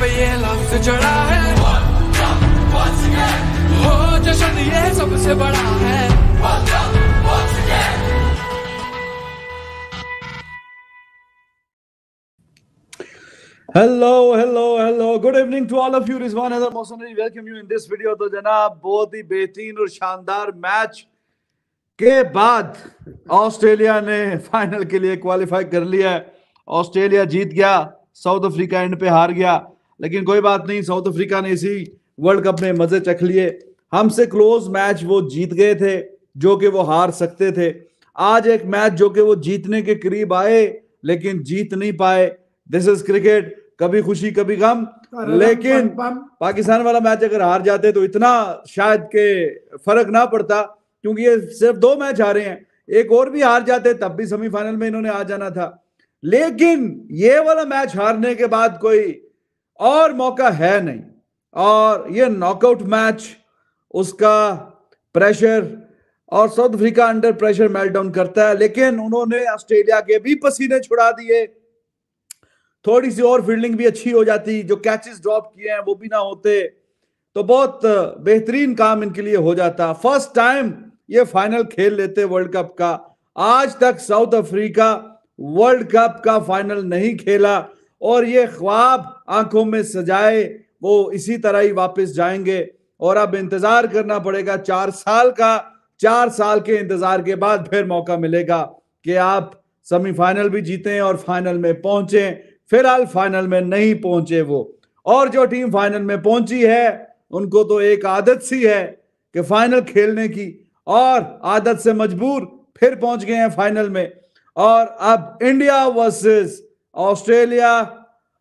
पे ये लफ्ज चढ़ा है हो जश्न ये सबसे बड़ा है hello hello hello good evening to all of you Rizwan Haider Mohsin welcome you in this video तो जनाब बहुत ही बेहतरीन और शानदार मैच के बाद ऑस्ट्रेलिया ने फाइनल के लिए क्वालिफाई कर लिया है ऑस्ट्रेलिया जीत गया साउथ अफ्रीका एंड पे हार गया लेकिन कोई बात नहीं साउथ अफ्रीका ने इसी वर्ल्ड कप में मजे चख लिए हमसे क्लोज मैच वो जीत गए थे जो कि वो हार सकते थे आज एक मैच जो कि वो जीतने के करीब आए लेकिन जीत नहीं पाए दिस इज क्रिकेट कभी खुशी कभी गम लेकिन पाकिस्तान वाला मैच अगर हार जाते तो इतना शायद के फर्क ना पड़ता क्योंकि ये सिर्फ दो मैच हारे हैं एक और भी हार जाते तब भी सेमीफाइनल में इन्होंने आ जाना था लेकिन ये वाला मैच हारने के बाद कोई और मौका है नहीं और ये नॉकआउट मैच उसका प्रेशर और South Africa under pressure meltdown करता है लेकिन उन्होंने ऑस्ट्रेलिया के भी पसीने छुड़ा दिए थोड़ी सी और फील्डिंग भी अच्छी हो जाती जो कैचेस ड्रॉप किए हैं वो भी ना होते तो बहुत बेहतरीन काम इनके लिए हो जाता फर्स्ट टाइम ये फाइनल खेल लेते वर्ल्ड कप का आज तक साउथ अफ्रीका वर्ल्ड कप का फाइनल नहीं खेला और ये ख्वाब आंखों में सजाए वो इसी तरह ही वापस जाएंगे और अब इंतजार करना पड़ेगा चार साल का चार साल के इंतजार के बाद फिर मौका मिलेगा कि आप सेमीफाइनल भी जीते और फाइनल में पहुंचे फिलहाल फाइनल में नहीं पहुंचे वो और जो टीम फाइनल में पहुंची है उनको तो एक आदत सी है कि फाइनल खेलने की और आदत से मजबूर फिर पहुंच गए हैं फाइनल में और अब इंडिया वर्सेस ऑस्ट्रेलिया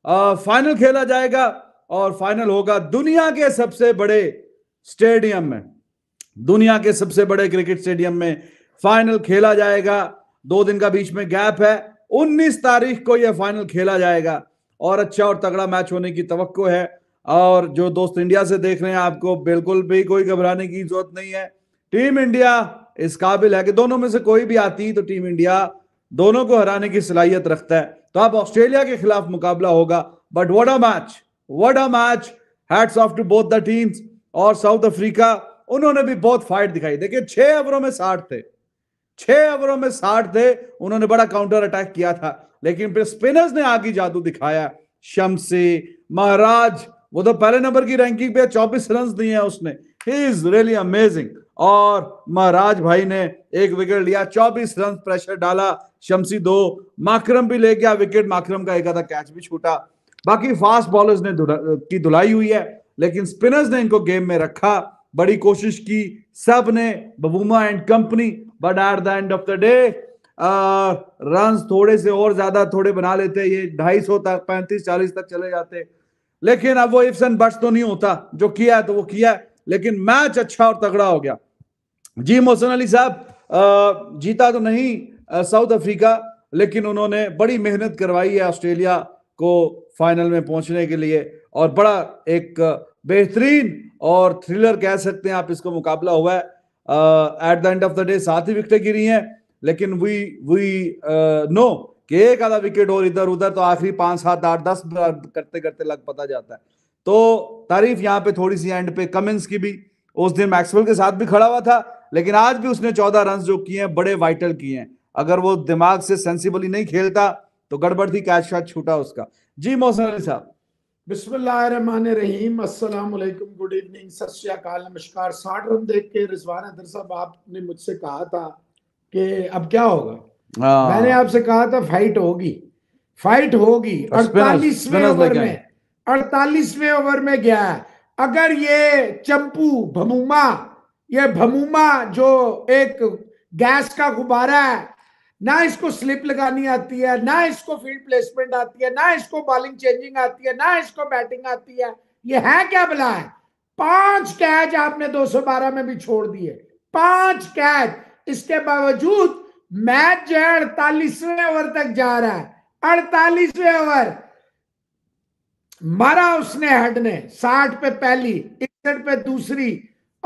फाइनल खेला जाएगा और फाइनल होगा दुनिया के सबसे बड़े स्टेडियम में दुनिया के सबसे बड़े क्रिकेट स्टेडियम में फाइनल खेला जाएगा दो दिन का बीच में गैप है 19 तारीख को यह फाइनल खेला जाएगा और अच्छा और तगड़ा मैच होने की तो है और जो दोस्त इंडिया से देख रहे हैं आपको बिल्कुल भी कोई घबराने की जरूरत नहीं है टीम इंडिया इस काबिल है कि दोनों में से कोई भी आती तो टीम इंडिया दोनों को हराने की सलाहियत रखता है तो अब ऑस्ट्रेलिया के खिलाफ मुकाबला होगा but what a match what a match hats off to both the teams और साउथ अफ्रीका उन्होंने भी बहुत फाइट दिखाई देखिए छह ओवरों में साठ थे छह ओवरों में साठ थे उन्होंने बड़ा काउंटर अटैक किया था लेकिन फिर स्पिनर्स ने आगे जादू दिखाया शमसी महाराज वो तो पहले नंबर की रैंकिंग पे चौबीस रन दिए हैं उसने ही इज रियली अमेजिंग और महाराज भाई ने एक विकेट लिया चौबीस रन प्रेशर डाला शमसी दो माकरम भी ले गया विकेट माकरम का एक आधा कैच भी छूटा बाकी फास्ट बॉलर्स ने दुला, की धुलाई हुई है लेकिन स्पिनर्स ने इनको गेम में रखा बड़ी कोशिश की सब ने Bavuma and company but at the end of the day run थोड़े से और ज्यादा थोड़े बना लेते ये ढाई सौ तक पैंतीस चालीस तक चले जाते लेकिन अब वो इफ्स एंड बट्स तो नहीं होता जो किया है तो वो किया है लेकिन मैच अच्छा और तगड़ा हो गया जी मोहसन अली साहब जीता तो नहीं साउथ अफ्रीका लेकिन उन्होंने बड़ी मेहनत करवाई है ऑस्ट्रेलिया को फाइनल में पहुंचने के लिए और बड़ा एक बेहतरीन और थ्रिलर कह सकते हैं आप इसको मुकाबला हुआ है at the end of the day सात ही विकेटें गिरी हैं लेकिन वी वी नो कि एक आधा विकेट और इधर उधर तो आखिरी पांच सात आठ दस करते करते लग पता जाता है तो तारीफ यहाँ पे थोड़ी सी एंड पे कमिंस की भी उस दिन मैक्सवेल के साथ भी खड़ा हुआ था लेकिन आज भी उसने चौदह रन जो किए हैं बड़े वाइटल किए हैं अगर वो दिमाग से सेंसिबली नहीं खेलता तो गड़बड़ थी कैच शॉट छूटा उसका जी मोहसन अली साहब बिस्मिल्लाहिर्रहमानिर्रहीम अस्सलाम वालेकुम गुड इवनिंग सत श्रीकाल नमस्कार साठ रन देख के रिजवान अदर साहब आपने मुझसे कहा था कि अब क्या होगा आ, हाँ। मैंने आपसे कहा था फाइट होगी फाइट होगी अड़तालीसवें ओवर में अड़तालीसवें ओवर में गया है अगर ये चंपू भमूमा ये भमूमा जो एक गैस का गुब्बारा है ना इसको स्लिप लगानी आती है ना इसको फील्ड प्लेसमेंट आती है ना इसको बॉलिंग चेंजिंग आती है ना इसको बैटिंग आती है ये है क्या बला है पांच कैच आपने 212 में भी छोड़ दिए पांच कैच इसके बावजूद मैच जो है अड़तालीसवें ओवर तक जा रहा है अड़तालीसवें ओवर मरा उसने हटने ने साठ पे पहली इकसठ पे दूसरी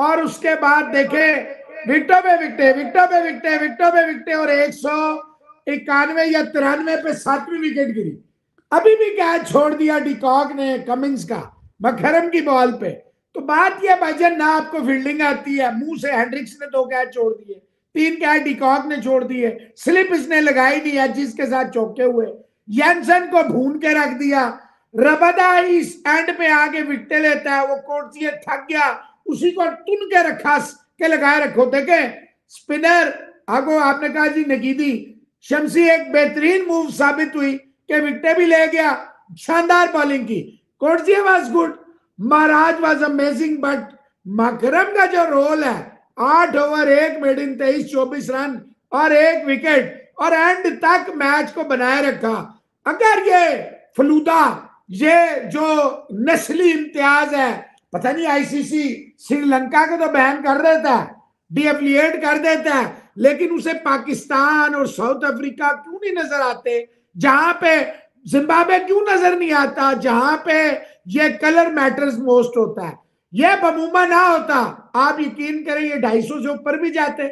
और उसके बाद देखे विकटों पे विकटे विकटों पे विकटे विकटों पे विकटे और एक सौ इक्यानवे या तिरानवे पे सातवीं विकेट गिरी अभी भी कैच छोड़ दिया डिकॉक ने कमिंस का मखरम की बॉल पे तो बात यह भजन ना आपको फील्डिंग आती है मुंह से हेंड्रिक्स ने दो कैच छोड़ दिए तीन कैच डिकॉक ने छोड़ दिए स्लिप इसने लगाई नहीं है जिसके साथ चौके हुए यंसन को भून के रख दिया रबदा इस एंड पे आगे विकटे लेता है वो कोर्ट थक गया उसी को तुन के रखा के लगाए रखो देखे स्पिनर आगो आपने कहा जी नकीदी शमसी एक बेहतरीन मूव साबित हुई के विकटे भी ले गया शानदार बॉलिंग की Coetzee was good Maharaj was amazing but Markram का जो रोल है आठ ओवर एक मेड इन तेईस चौबीस रन और एक विकेट और एंड तक मैच को बनाए रखा अगर ये फलूदा ये जो नस्ली इम्तियाज है पता नहीं आईसीसी श्रीलंका को तो बैन कर देता है डीएफलिएट कर देता है लेकिन उसे पाकिस्तान और साउथ अफ्रीका क्यों नहीं नजर आते जहां पे जिम्बाब्वे क्यों नजर नहीं आता जहां पे ये कलर मैटर्स मोस्ट होता है ये बमूमा ना होता आप यकीन करें ये ढाई सौ से ऊपर भी जाते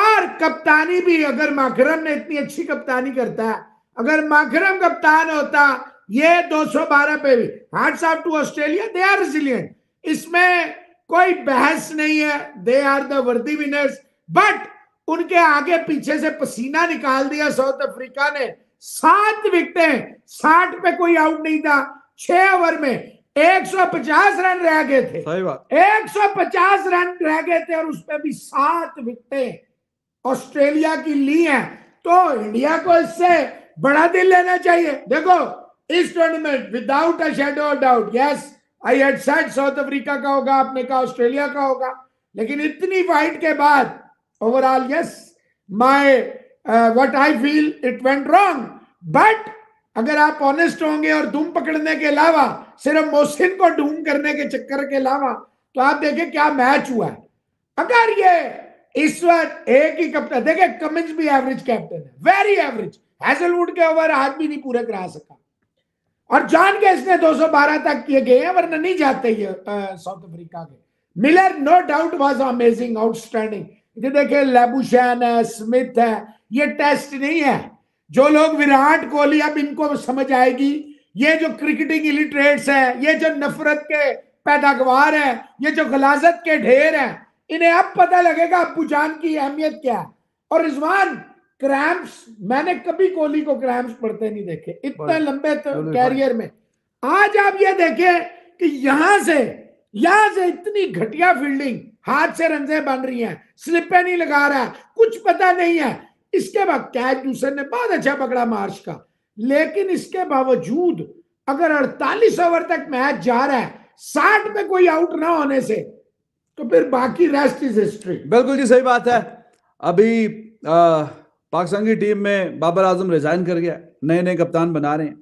और कप्तानी भी अगर माखरम ने इतनी अच्छी कप्तानी करता है अगर माखरम कप्तान होता ये 212 पे भी hats off to Australia they are resilient इसमें कोई बहस नहीं है they are the worthy winners but उनके आगे पीछे से पसीना निकाल दिया साउथ अफ्रीका ने सात विकटे साठ पे कोई आउट नहीं था छह ओवर में 150 रन रह गए थे सही बात 150 रन रह गए थे और उसमें भी सात विकटे ऑस्ट्रेलिया की ली है तो इंडिया को इससे बड़ा दिल लेना चाहिए देखो इस tournament without a shadow doubt yes I had said South Africa का होगा आपने कहा ऑस्ट्रेलिया का होगा लेकिन इतनी फाइट के बाद overall yes my what I feel it went wrong but अगर आप ऑनेस्ट होंगे और धूम पकड़ने के अलावा सिर्फ मोहसिन को ढूंढ करने के चक्कर के अलावा तो आप देखें क्या मैच हुआ है अगर ये इस बार एक ही कप्तान देखे कमिंस भी एवरेज कैप्टन है वेरी एवरेज हैजलवुड के ओवर आज भी नहीं पूरे करा सका और जान के इसने 212 तक किए गए हैं वरना नहीं जाते ये साउथ अफ्रीका के Miller no doubt was amazing outstanding ये देखिए लेबुशैन है स्मिथ है ये टेस्ट नहीं है जो लोग विराट कोहली अब इनको समझ आएगी ये जो क्रिकेटिंग इलिटरेट्स है ये जो नफरत के पैदागवार है ये जो गलाजत के ढेर है इन्हें अब पता लगेगा अबू जान की अहमियत क्या है और रिजवान क्रैम्प्स मैंने कभी कोहली को क्रैम्प्स पढ़ते नहीं देखे इतने लंबे तो कैरियर में आज आप ये देखें कि यहां से यहां से इतनी घटिया फील्डिंग हाथ से रंजे बन रही हैं स्लिपे नहीं लगा रहा है कुछ पता नहीं है इसके बाद कैच दूसरे ने बहुत अच्छा पकड़ा मार्च का लेकिन इसके बावजूद अगर 48 ओवर तक मैच जा रहा है साठ में कोई आउट ना होने से तो फिर बाकी रेस्ट इज हिस्ट्री बिल्कुल जी सही बात है अभी आ, पाकिस्तान की टीम में बाबर आजम रिजाइन कर गया नए नए कप्तान बना रहे हैं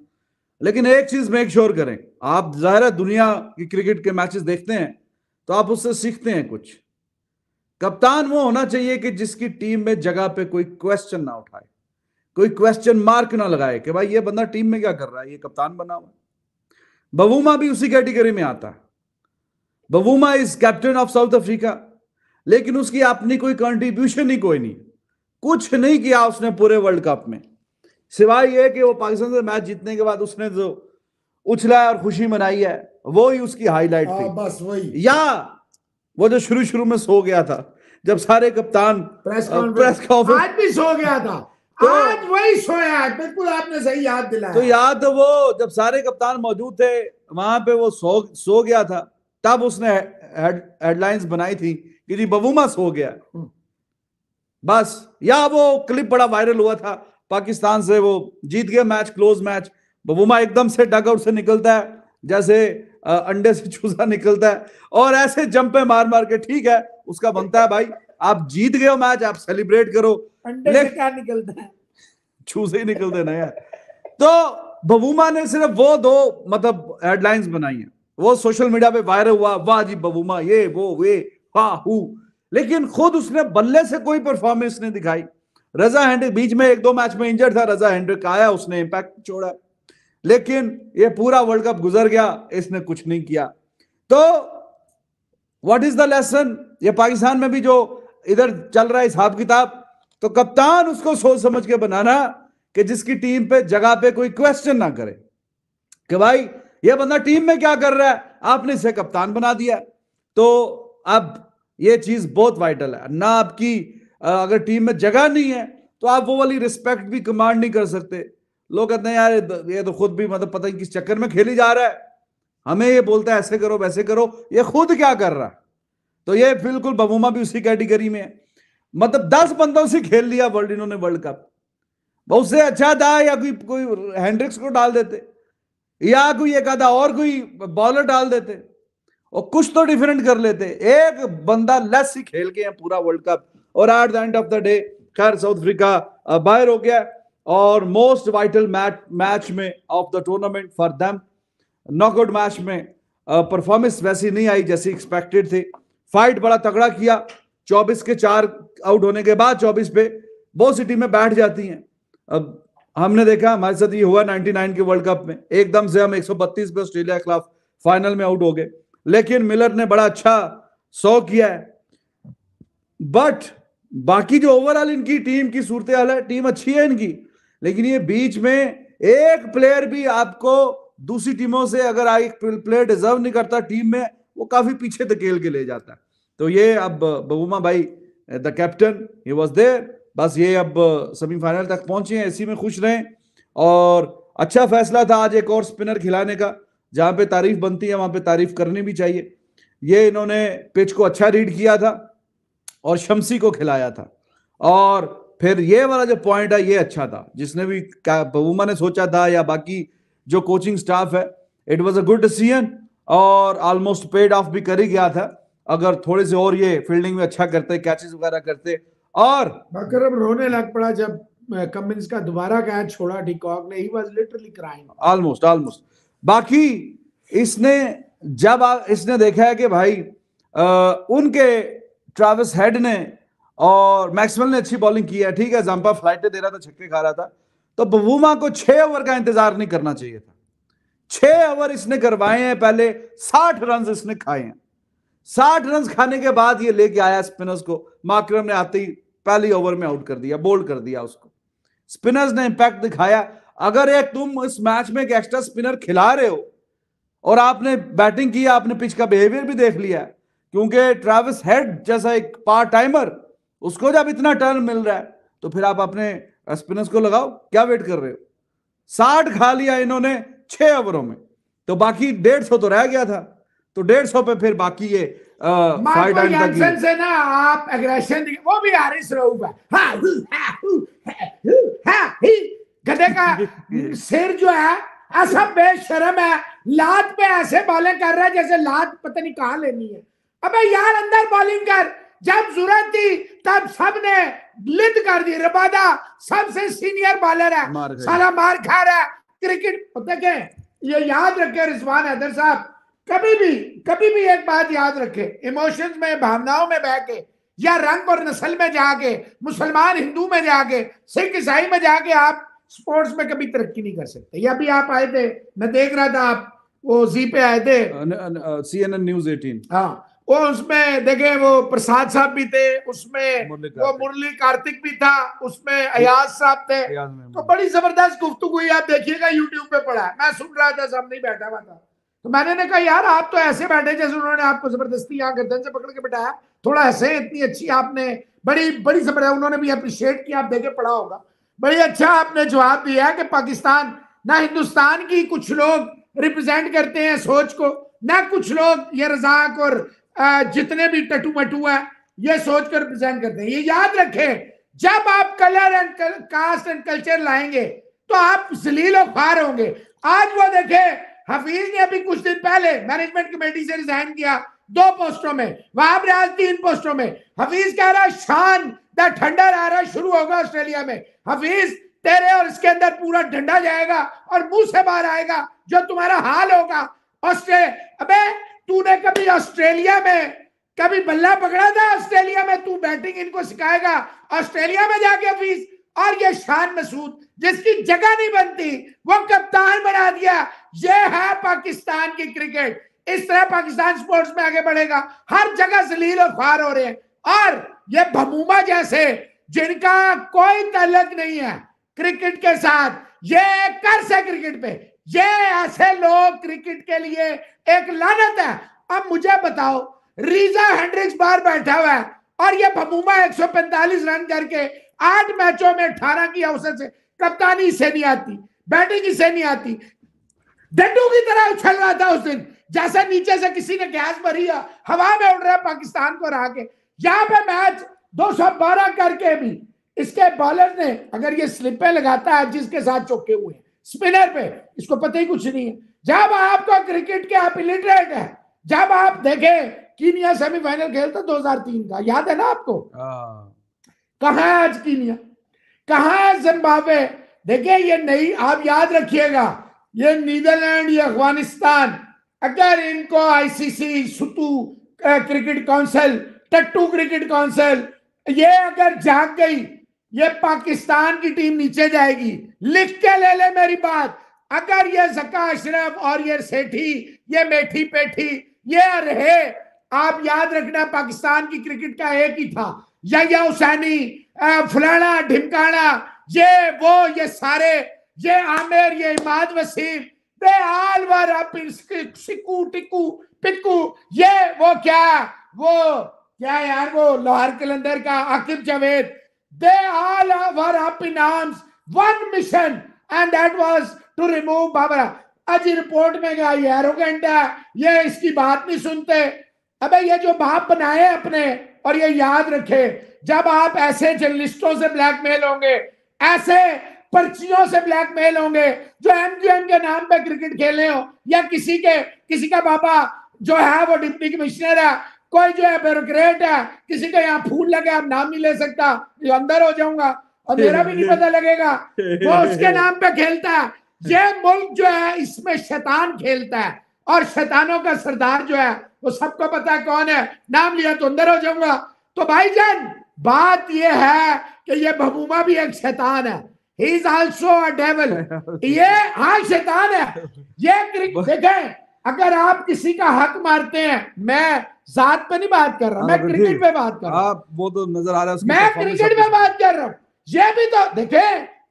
लेकिन एक चीज मेक श्योर करें आप जाहिर दुनिया की क्रिकेट के मैचेस देखते हैं तो आप उससे सीखते हैं कुछ कप्तान वो होना चाहिए कि जिसकी टीम में जगह पे कोई क्वेश्चन ना उठाए कोई क्वेश्चन मार्क ना लगाए कि भाई ये बंदा टीम में क्या कर रहा है ये कप्तान बना हुआ बबूमा भी उसी कैटेगरी में आता है Bavuma is captain of South Africa लेकिन उसकी अपनी कोई कंट्रीब्यूशन ही कोई नहीं कुछ नहीं किया उसने पूरे वर्ल्ड कप में सिवाय यह कि वो पाकिस्तान से मैच जीतने के बाद उसने जो उछला और खुशी मनाई है वो ही उसकी हाईलाइट थी बस वही या वो जो शुरू शुरू में सो गया था जब सारे कप्तान प्रेस कॉन्फ्रेंस आज भी सो गया था तो, आज वही सोया बिल्कुल आपने सही याद दिलाया तो याद वो जब सारे कप्तान मौजूद थे वहां पे वो सो सो गया था तब उसने हेडलाइंस बनाई थी कि जी बबूमा सो गया हम्म। बस या वो क्लिप बड़ा वायरल हुआ था पाकिस्तान से वो जीत गए मैच क्लोज मैच बबूमा एकदम से डगआउट से निकलता है जैसे अंडे से चूजा निकलता है और ऐसे जंपे मार मार के ठीक है उसका बनता है भाई आप जीत गए हो मैच आप सेलिब्रेट करो अंडे से क्या निकलता है चूजे ही निकलते ना यार तो बबूमा ने सिर्फ वो दो मतलब हेडलाइंस बनाई है वो सोशल मीडिया पे वायरल हुआ वाह जी बबूमा ये वो वे वाह लेकिन खुद उसने बल्ले से कोई परफॉर्मेंस नहीं दिखाई रजा हैंड्रिक बीच में एक दो मैच में इंजर्ड था रजा हैंड्रिक आया उसने इंपैक्ट छोड़ा लेकिन ये पूरा वर्ल्ड कप गुजर गया इसने कुछ नहीं किया तो व्हाट इज द लेसन ये पाकिस्तान में भी जो इधर चल रहा है हिसाब किताब तो कप्तान उसको सोच समझ के बनाना कि जिसकी टीम पे जगह पे कोई क्वेश्चन ना करे कि भाई ये बंदा टीम में क्या कर रहा है आपने इसे कप्तान बना दिया तो अब ये चीज बहुत वाइटल है ना आपकी अगर टीम में जगह नहीं है तो आप वो वाली रिस्पेक्ट भी कमांड नहीं कर सकते लोग कहते हैं यार तो, ये तो खुद भी मतलब पता नहीं किस चक्कर में खेली जा रहा है हमें ये बोलता है ऐसे करो वैसे करो ये खुद क्या कर रहा है तो ये बिल्कुल बबूमा भी उसी कैटेगरी में है मतलब दस बंदों से खेल लिया वर्ल्ड इन्होंने वर्ल्ड कप बहुत से अच्छा था या कोई कोई हैंड्रिक्स को डाल देते या कोई एक आधा और कोई बॉलर डाल देते और कुछ तो डिफरेंट कर लेते एक बंदा लेस ही खेल के हैं पूरा वर्ल्ड कप और at the end of the day खैर साउथ अफ्रीका बाहर हो गया और मोस्ट वाइटल मैच मैच में of the tournament for them knockout match में परफॉर्मेंस वैसी नहीं आई जैसी एक्सपेक्टेड थी फाइट बड़ा तगड़ा किया 24 के चार आउट होने के बाद 24 पे बहुत सी टीमें बैठ जाती हैं अब हमने देखा हमारे साथ ये हुआ 99 के वर्ल्ड कप में एकदम से हम 132 पे ऑस्ट्रेलिया के खिलाफ फाइनल में आउट हो गए लेकिन मिलर ने बड़ा अच्छा सौ किया है बट बाकी जो ओवरऑल इनकी टीम की सूरत हाल है टीम अच्छी है इनकी लेकिन ये बीच में एक प्लेयर भी आपको दूसरी टीमों से अगर एक प्लेयर डिजर्व नहीं करता टीम में वो काफी पीछे धकेल के ले जाता तो ये अब बबूमा भाई द कैप्टन ये वॉज देर बस ये अब सेमीफाइनल तक पहुंचे हैं इसी में खुश रहे और अच्छा फैसला था आज एक और स्पिनर खिलाने का जहां पे तारीफ बनती है वहां पे तारीफ करनी भी चाहिए ये इन्होंने पिच को अच्छा रीड किया था और शमसी को खिलाया था और फिर ये वाला जो पॉइंट है ये अच्छा था जिसने भी बबूमा ने सोचा था या बाकी जो कोचिंग स्टाफ है it was a good decision और ऑलमोस्ट पेड ऑफ भी कर ही गया था अगर थोड़े से और ये फील्डिंग में अच्छा करते कैचेस वगैरह करते और बकर अब रोने लग पड़ा जब कमिंस का दोबारा कैच छोड़ा डिकॉक ने ही was literally crying almost almost बाकी इसने जब आ, इसने देखा है कि भाई आ, उनके ट्रेविस हेड ने और मैक्सवेल ने अच्छी बॉलिंग की है ठीक है जम्पा फ्लाइटें दे रहा था छक्के खा रहा था तो बबूमा को छह ओवर का इंतजार नहीं करना चाहिए था छह ओवर इसने करवाए हैं पहले साठ रन इसने खाए हैं साठ रन खाने के बाद ये लेके आया स्पिनर्स को मार्क्रम ने आते ही पहली ओवर में आउट कर दिया बोल्ड कर दिया उसको स्पिनर्स ने इंपैक्ट दिखाया अगर एक तुम इस मैच में एक एक्स्ट्रा स्पिनर खिला रहे हो और आपने बैटिंग की आपने पिच का बिहेवियर भी देख लिया क्योंकि ट्रेविस हेड जैसा एक पार्ट टाइमर उसको जब इतना टर्न मिल रहा है तो फिर आप अपने स्पिनर्स को लगाओ क्या वेट कर रहे हो साठ खा लिया इन्होंने छह ओवरों में तो बाकी डेढ़ सौ तो रह गया था तो डेढ़ सौ पे फिर बाकी ये से ना आप एग्रेशन वो भी हारिस रहूगा हाँ, हाँ, हाँ, का सिर जो है ऐसा बेशरम है लात पे ऐसे बॉलिंग कर रहा है जैसे लात पता नहीं कहा लेनी है अबे यार अंदर बॉलिंग कर जब जरूरत थी तब सब ने लिद कर दी रबादा सबसे सीनियर बॉलर है सारा मार खा रहा है क्रिकेट पता क्या ये याद रखे रिजवान हैदर साहब कभी भी कभी भी एक बात याद रखे इमोशंस में भावनाओं में बह के या रंग और नस्ल में जाके मुसलमान हिंदू में जाके सिख ईसाई में जाके आप स्पोर्ट्स में कभी तरक्की नहीं कर सकते या भी आप आए थे मैं देख रहा था आप वो जी पे आए थे C N N news eighteen हाँ वो उसमें देखे वो प्रसाद साहब भी थे उसमें वो मुरली कार्तिक भी था उसमें अयाज साहब थे तो बड़ी जबरदस्त गुफ्तु आप देखिएगा यूट्यूब पे पड़ा मैं सुन रहा था सामने नहीं बैठा हुआ था तो मैंने ने कहा यार आप तो ऐसे बैठे जैसे उन्होंने आपको जबरदस्ती यहाँ गर्दन से पकड़ के बैठाया थोड़ा ऐसे इतनी अच्छी आपने बड़ी बड़ी जबरदस्त उन्होंने भी अप्रिशिएट किया आप देखे पढ़ा होगा बड़ी अच्छा आपने जवाब दिया कि पाकिस्तान ना हिंदुस्तान की कुछ लोग रिप्रेजेंट करते हैं सोच को ना कुछ लोग ये रजाक और जितने भी टटू मटू है ये सोच को रिप्रेजेंट करते हैं ये याद रखें जब आप colour and caste and culture लाएंगे तो आप जलील और फार होंगे आज वो देखे हफीज ने अभी कुछ दिन पहले मैनेजमेंट कमेटी से रिजाइन किया दो पोस्टों में वहां रियाज तीन पोस्टों में हफीज कह रहा शान द ठंडर आ रहा शुरू होगा ऑस्ट्रेलिया में हफीज तेरे और इसके अंदर पूरा ढंडा जाएगा और मुंह से बाहर आएगा जो तुम्हारा हाल होगा ऑस्ट्रे अबे तूने कभी ऑस्ट्रेलिया में कभी बल्ला पकड़ा था ऑस्ट्रेलिया में तू बैटिंग इनको सिखाएगा ऑस्ट्रेलिया में जाके हफीज और ये शान मसूद जिसकी जगह नहीं बनती वो कप्तान बना दिया ये है पाकिस्तान की क्रिकेट इस तरह पाकिस्तान स्पोर्ट्स में आगे बढ़ेगा हर जगह जलील और फार हो रहे हैं और ये भमूमा जैसे जिनका कोई तलक नहीं है क्रिकेट के साथ ये कर्ज है क्रिकेट पे ये ऐसे लोग क्रिकेट के लिए एक लानत है अब मुझे बताओ रीजा हेंड्रिक्स बार बैठा हुआ है और ये भमूमा 145 रन करके आठ मैचों में अठारह की औसत से कप्तानी से नहीं आती बैटिंग से नहीं आती डंडू की तरह उछल रहा था उस दिन जैसे नीचे से किसी ने गैस भरी हवा में उड़ रहा है पाकिस्तान को रहा के यहां पे मैच 212 करके भी इसके बॉलर ने अगर ये स्लिपे लगाता है जिसके साथ चौके हुए स्पिनर पे इसको पता ही कुछ नहीं है जब आपको क्रिकेट के आप इलिटरेट है जब आप देखे कीनिया सेमीफाइनल खेलता 2003 का याद है ना आपको हाँ। कहा आज कीनिया कहा है देखे ये नहीं आप याद रखिएगा ये नीदरलैंड या अफगानिस्तान अगर इनको आईसीसी सुतु क्रिकेट काउंसिल टट्टू क्रिकेट काउंसिल ये अगर जाग गई ये पाकिस्तान की टीम नीचे जाएगी लिख के ले ले मेरी बात अगर ये जका अशरफ और ये सेठी ये मेठी पेठी ये रहे आप याद रखना पाकिस्तान की क्रिकेट का एक ही था या हुसैनी फलाना ढिमकाना ये वो ये सारे ये आमिर ये Imad Wasim they all were सिकू टिकू पिकू ये वो क्या वो क्या यार वो लोहार कलंदर का Aqib Javed they all were up in arms one mission and that was to remove बाबरा आज रिपोर्ट में गया ये एरोगेंट है ये इसकी बात नहीं सुनते अबे ये जो बाप बनाए अपने और ये याद रखे जब आप ऐसे जर्नलिस्टों से ब्लैकमेल होंगे ऐसे पर्चियों से ब्लैकमेल होंगे जो एमक्यूएम के नाम पे क्रिकेट खेले हो या किसी के किसी का बाबा जो है वो डिप्टी कमिश्नर है कोई जो है ब्यूरोक्रेट है किसी का यहाँ फूल लगे आप नाम नहीं ले सकता जो अंदर हो जाऊंगा और मेरा भी नहीं पता लगेगा वो उसके नाम पे खेलता है ये मुल्क जो है इसमें शैतान खेलता है और शैतानों का सरदार जो है वो सबको पता है कौन है नाम लिया तो अंदर हो जाऊंगा तो भाई जान बात ये है कि ये बबूमा भी एक शैतान है he is also a devil ये हाँ शैतान है ये देखें अगर आप किसी का हक मारते हैं मैं जात पे नहीं बात कर रहा हाँ, मैं क्रिकेट तो पे बात कर रहा हूँ वो तो नजर आ रहा है मैं क्रिकेट पे बात कर रहा हूँ ये भी तो देखे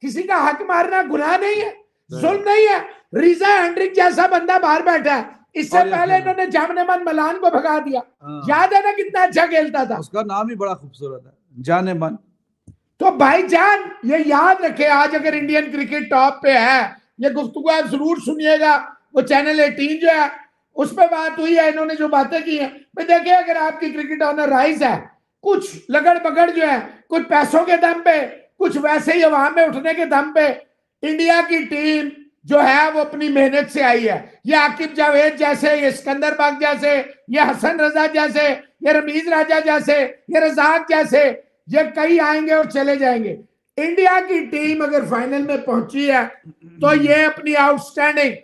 किसी का हक मारना गुनाह नहीं है जुल्म नहीं है रीजा हेंड्रिक जैसा बंदा बाहर बैठा है इससे पहले हाँ। इन्होंने जामने मन मलान को भगा दिया हाँ। याद है ना कितना अच्छा खेलता था उसका नाम ही बड़ा खूबसूरत है जाने मन तो भाई जान ये याद रखे आज अगर इंडियन क्रिकेट टॉप पे है ये गुफ्तगु आप जरूर सुनिएगा वो चैनल एटीन जो है उस पर बात हुई है इन्होंने जो बातें की है भाई देखिए अगर आपकी क्रिकेट ऑनर राइज है कुछ लगड़ पगड़ जो है कुछ पैसों के दम पे कुछ वैसे ही वहां में उठने के दम पे इंडिया की टीम जो है वो अपनी मेहनत से आई है ये आकिब जावेद जैसे ये सिकंदर बाग जैसे ये हसन रजा जैसे ये रमीज राजा जैसे ये रजाक जैसे ये कई आएंगे और चले जाएंगे इंडिया की टीम अगर फाइनल में पहुंची है तो ये अपनी आउटस्टैंडिंग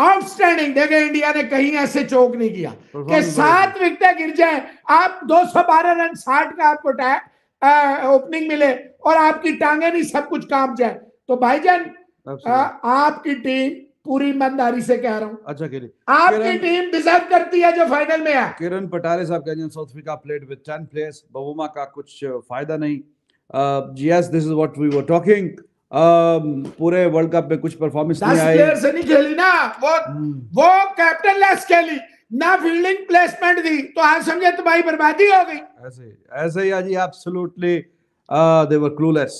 आउटस्टैंडिंग देखे इंडिया ने कहीं ऐसे चौक नहीं किया कि सात विकेट गिर जाए आप 212 रन 60 का आपको ओपनिंग मिले और आपकी टांगे नहीं सब कुछ काम जाए तो भाईजान आपकी टीम पूरी ईमानदारी से कह रहा हूँ अच्छा खेली आपकी टीम डिजर्व करती है जो फाइनल में है किरण पटारे साहब कह रहे हैं South Africa played with 10 players Bavuma का कुछ फायदा नहीं yes this is what we were talking पूरे वर्ल्ड कप में कुछ परफॉर्मेंस नहीं आई से नहीं खेली ना वो वो कैप्टन लेस खेली ना फील्डिंग प्लेसमेंट दी तो आज समझे तुम्हारी बर्बादी हो गई ऐसे ऐसे ही आज absolutely they were clueless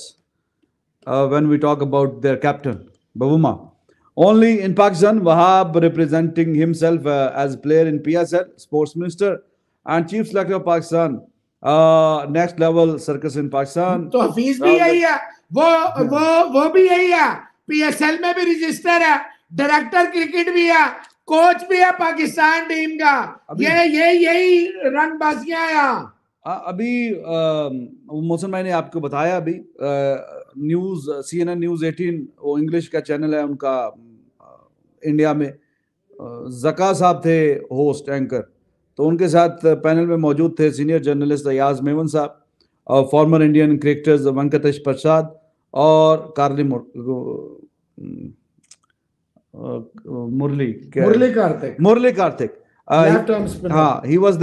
when we talk about their captain Bavuma only in pakistan wahab representing himself uh, as player in psl sports minister and chief selector of pakistan uh, next level circus in pakistan तो हफीज भी यही है वो वो वो भी यही है पीएसएल में भी रजिस्टर है डायरेक्टर क्रिकेट भी है कोच भी है पाकिस्तान टीम का ये ये यही रन बाजियां यहाँ अभी मोहसन भाई ने आपको बताया अभी news C N N news eighteen वो इंग्लिश का चैनल है उनका इंडिया में जका साहब थे होस्ट एंकर तो उनके साथ पैनल में मौजूद थे सीनियर जर्नलिस्ट अयाज मेमन साहब former Indian cricketers Venkatesh Prasad और कार्ली मुरली मुरली कार्तिक मुरली कार्तिक हाँ ही वाज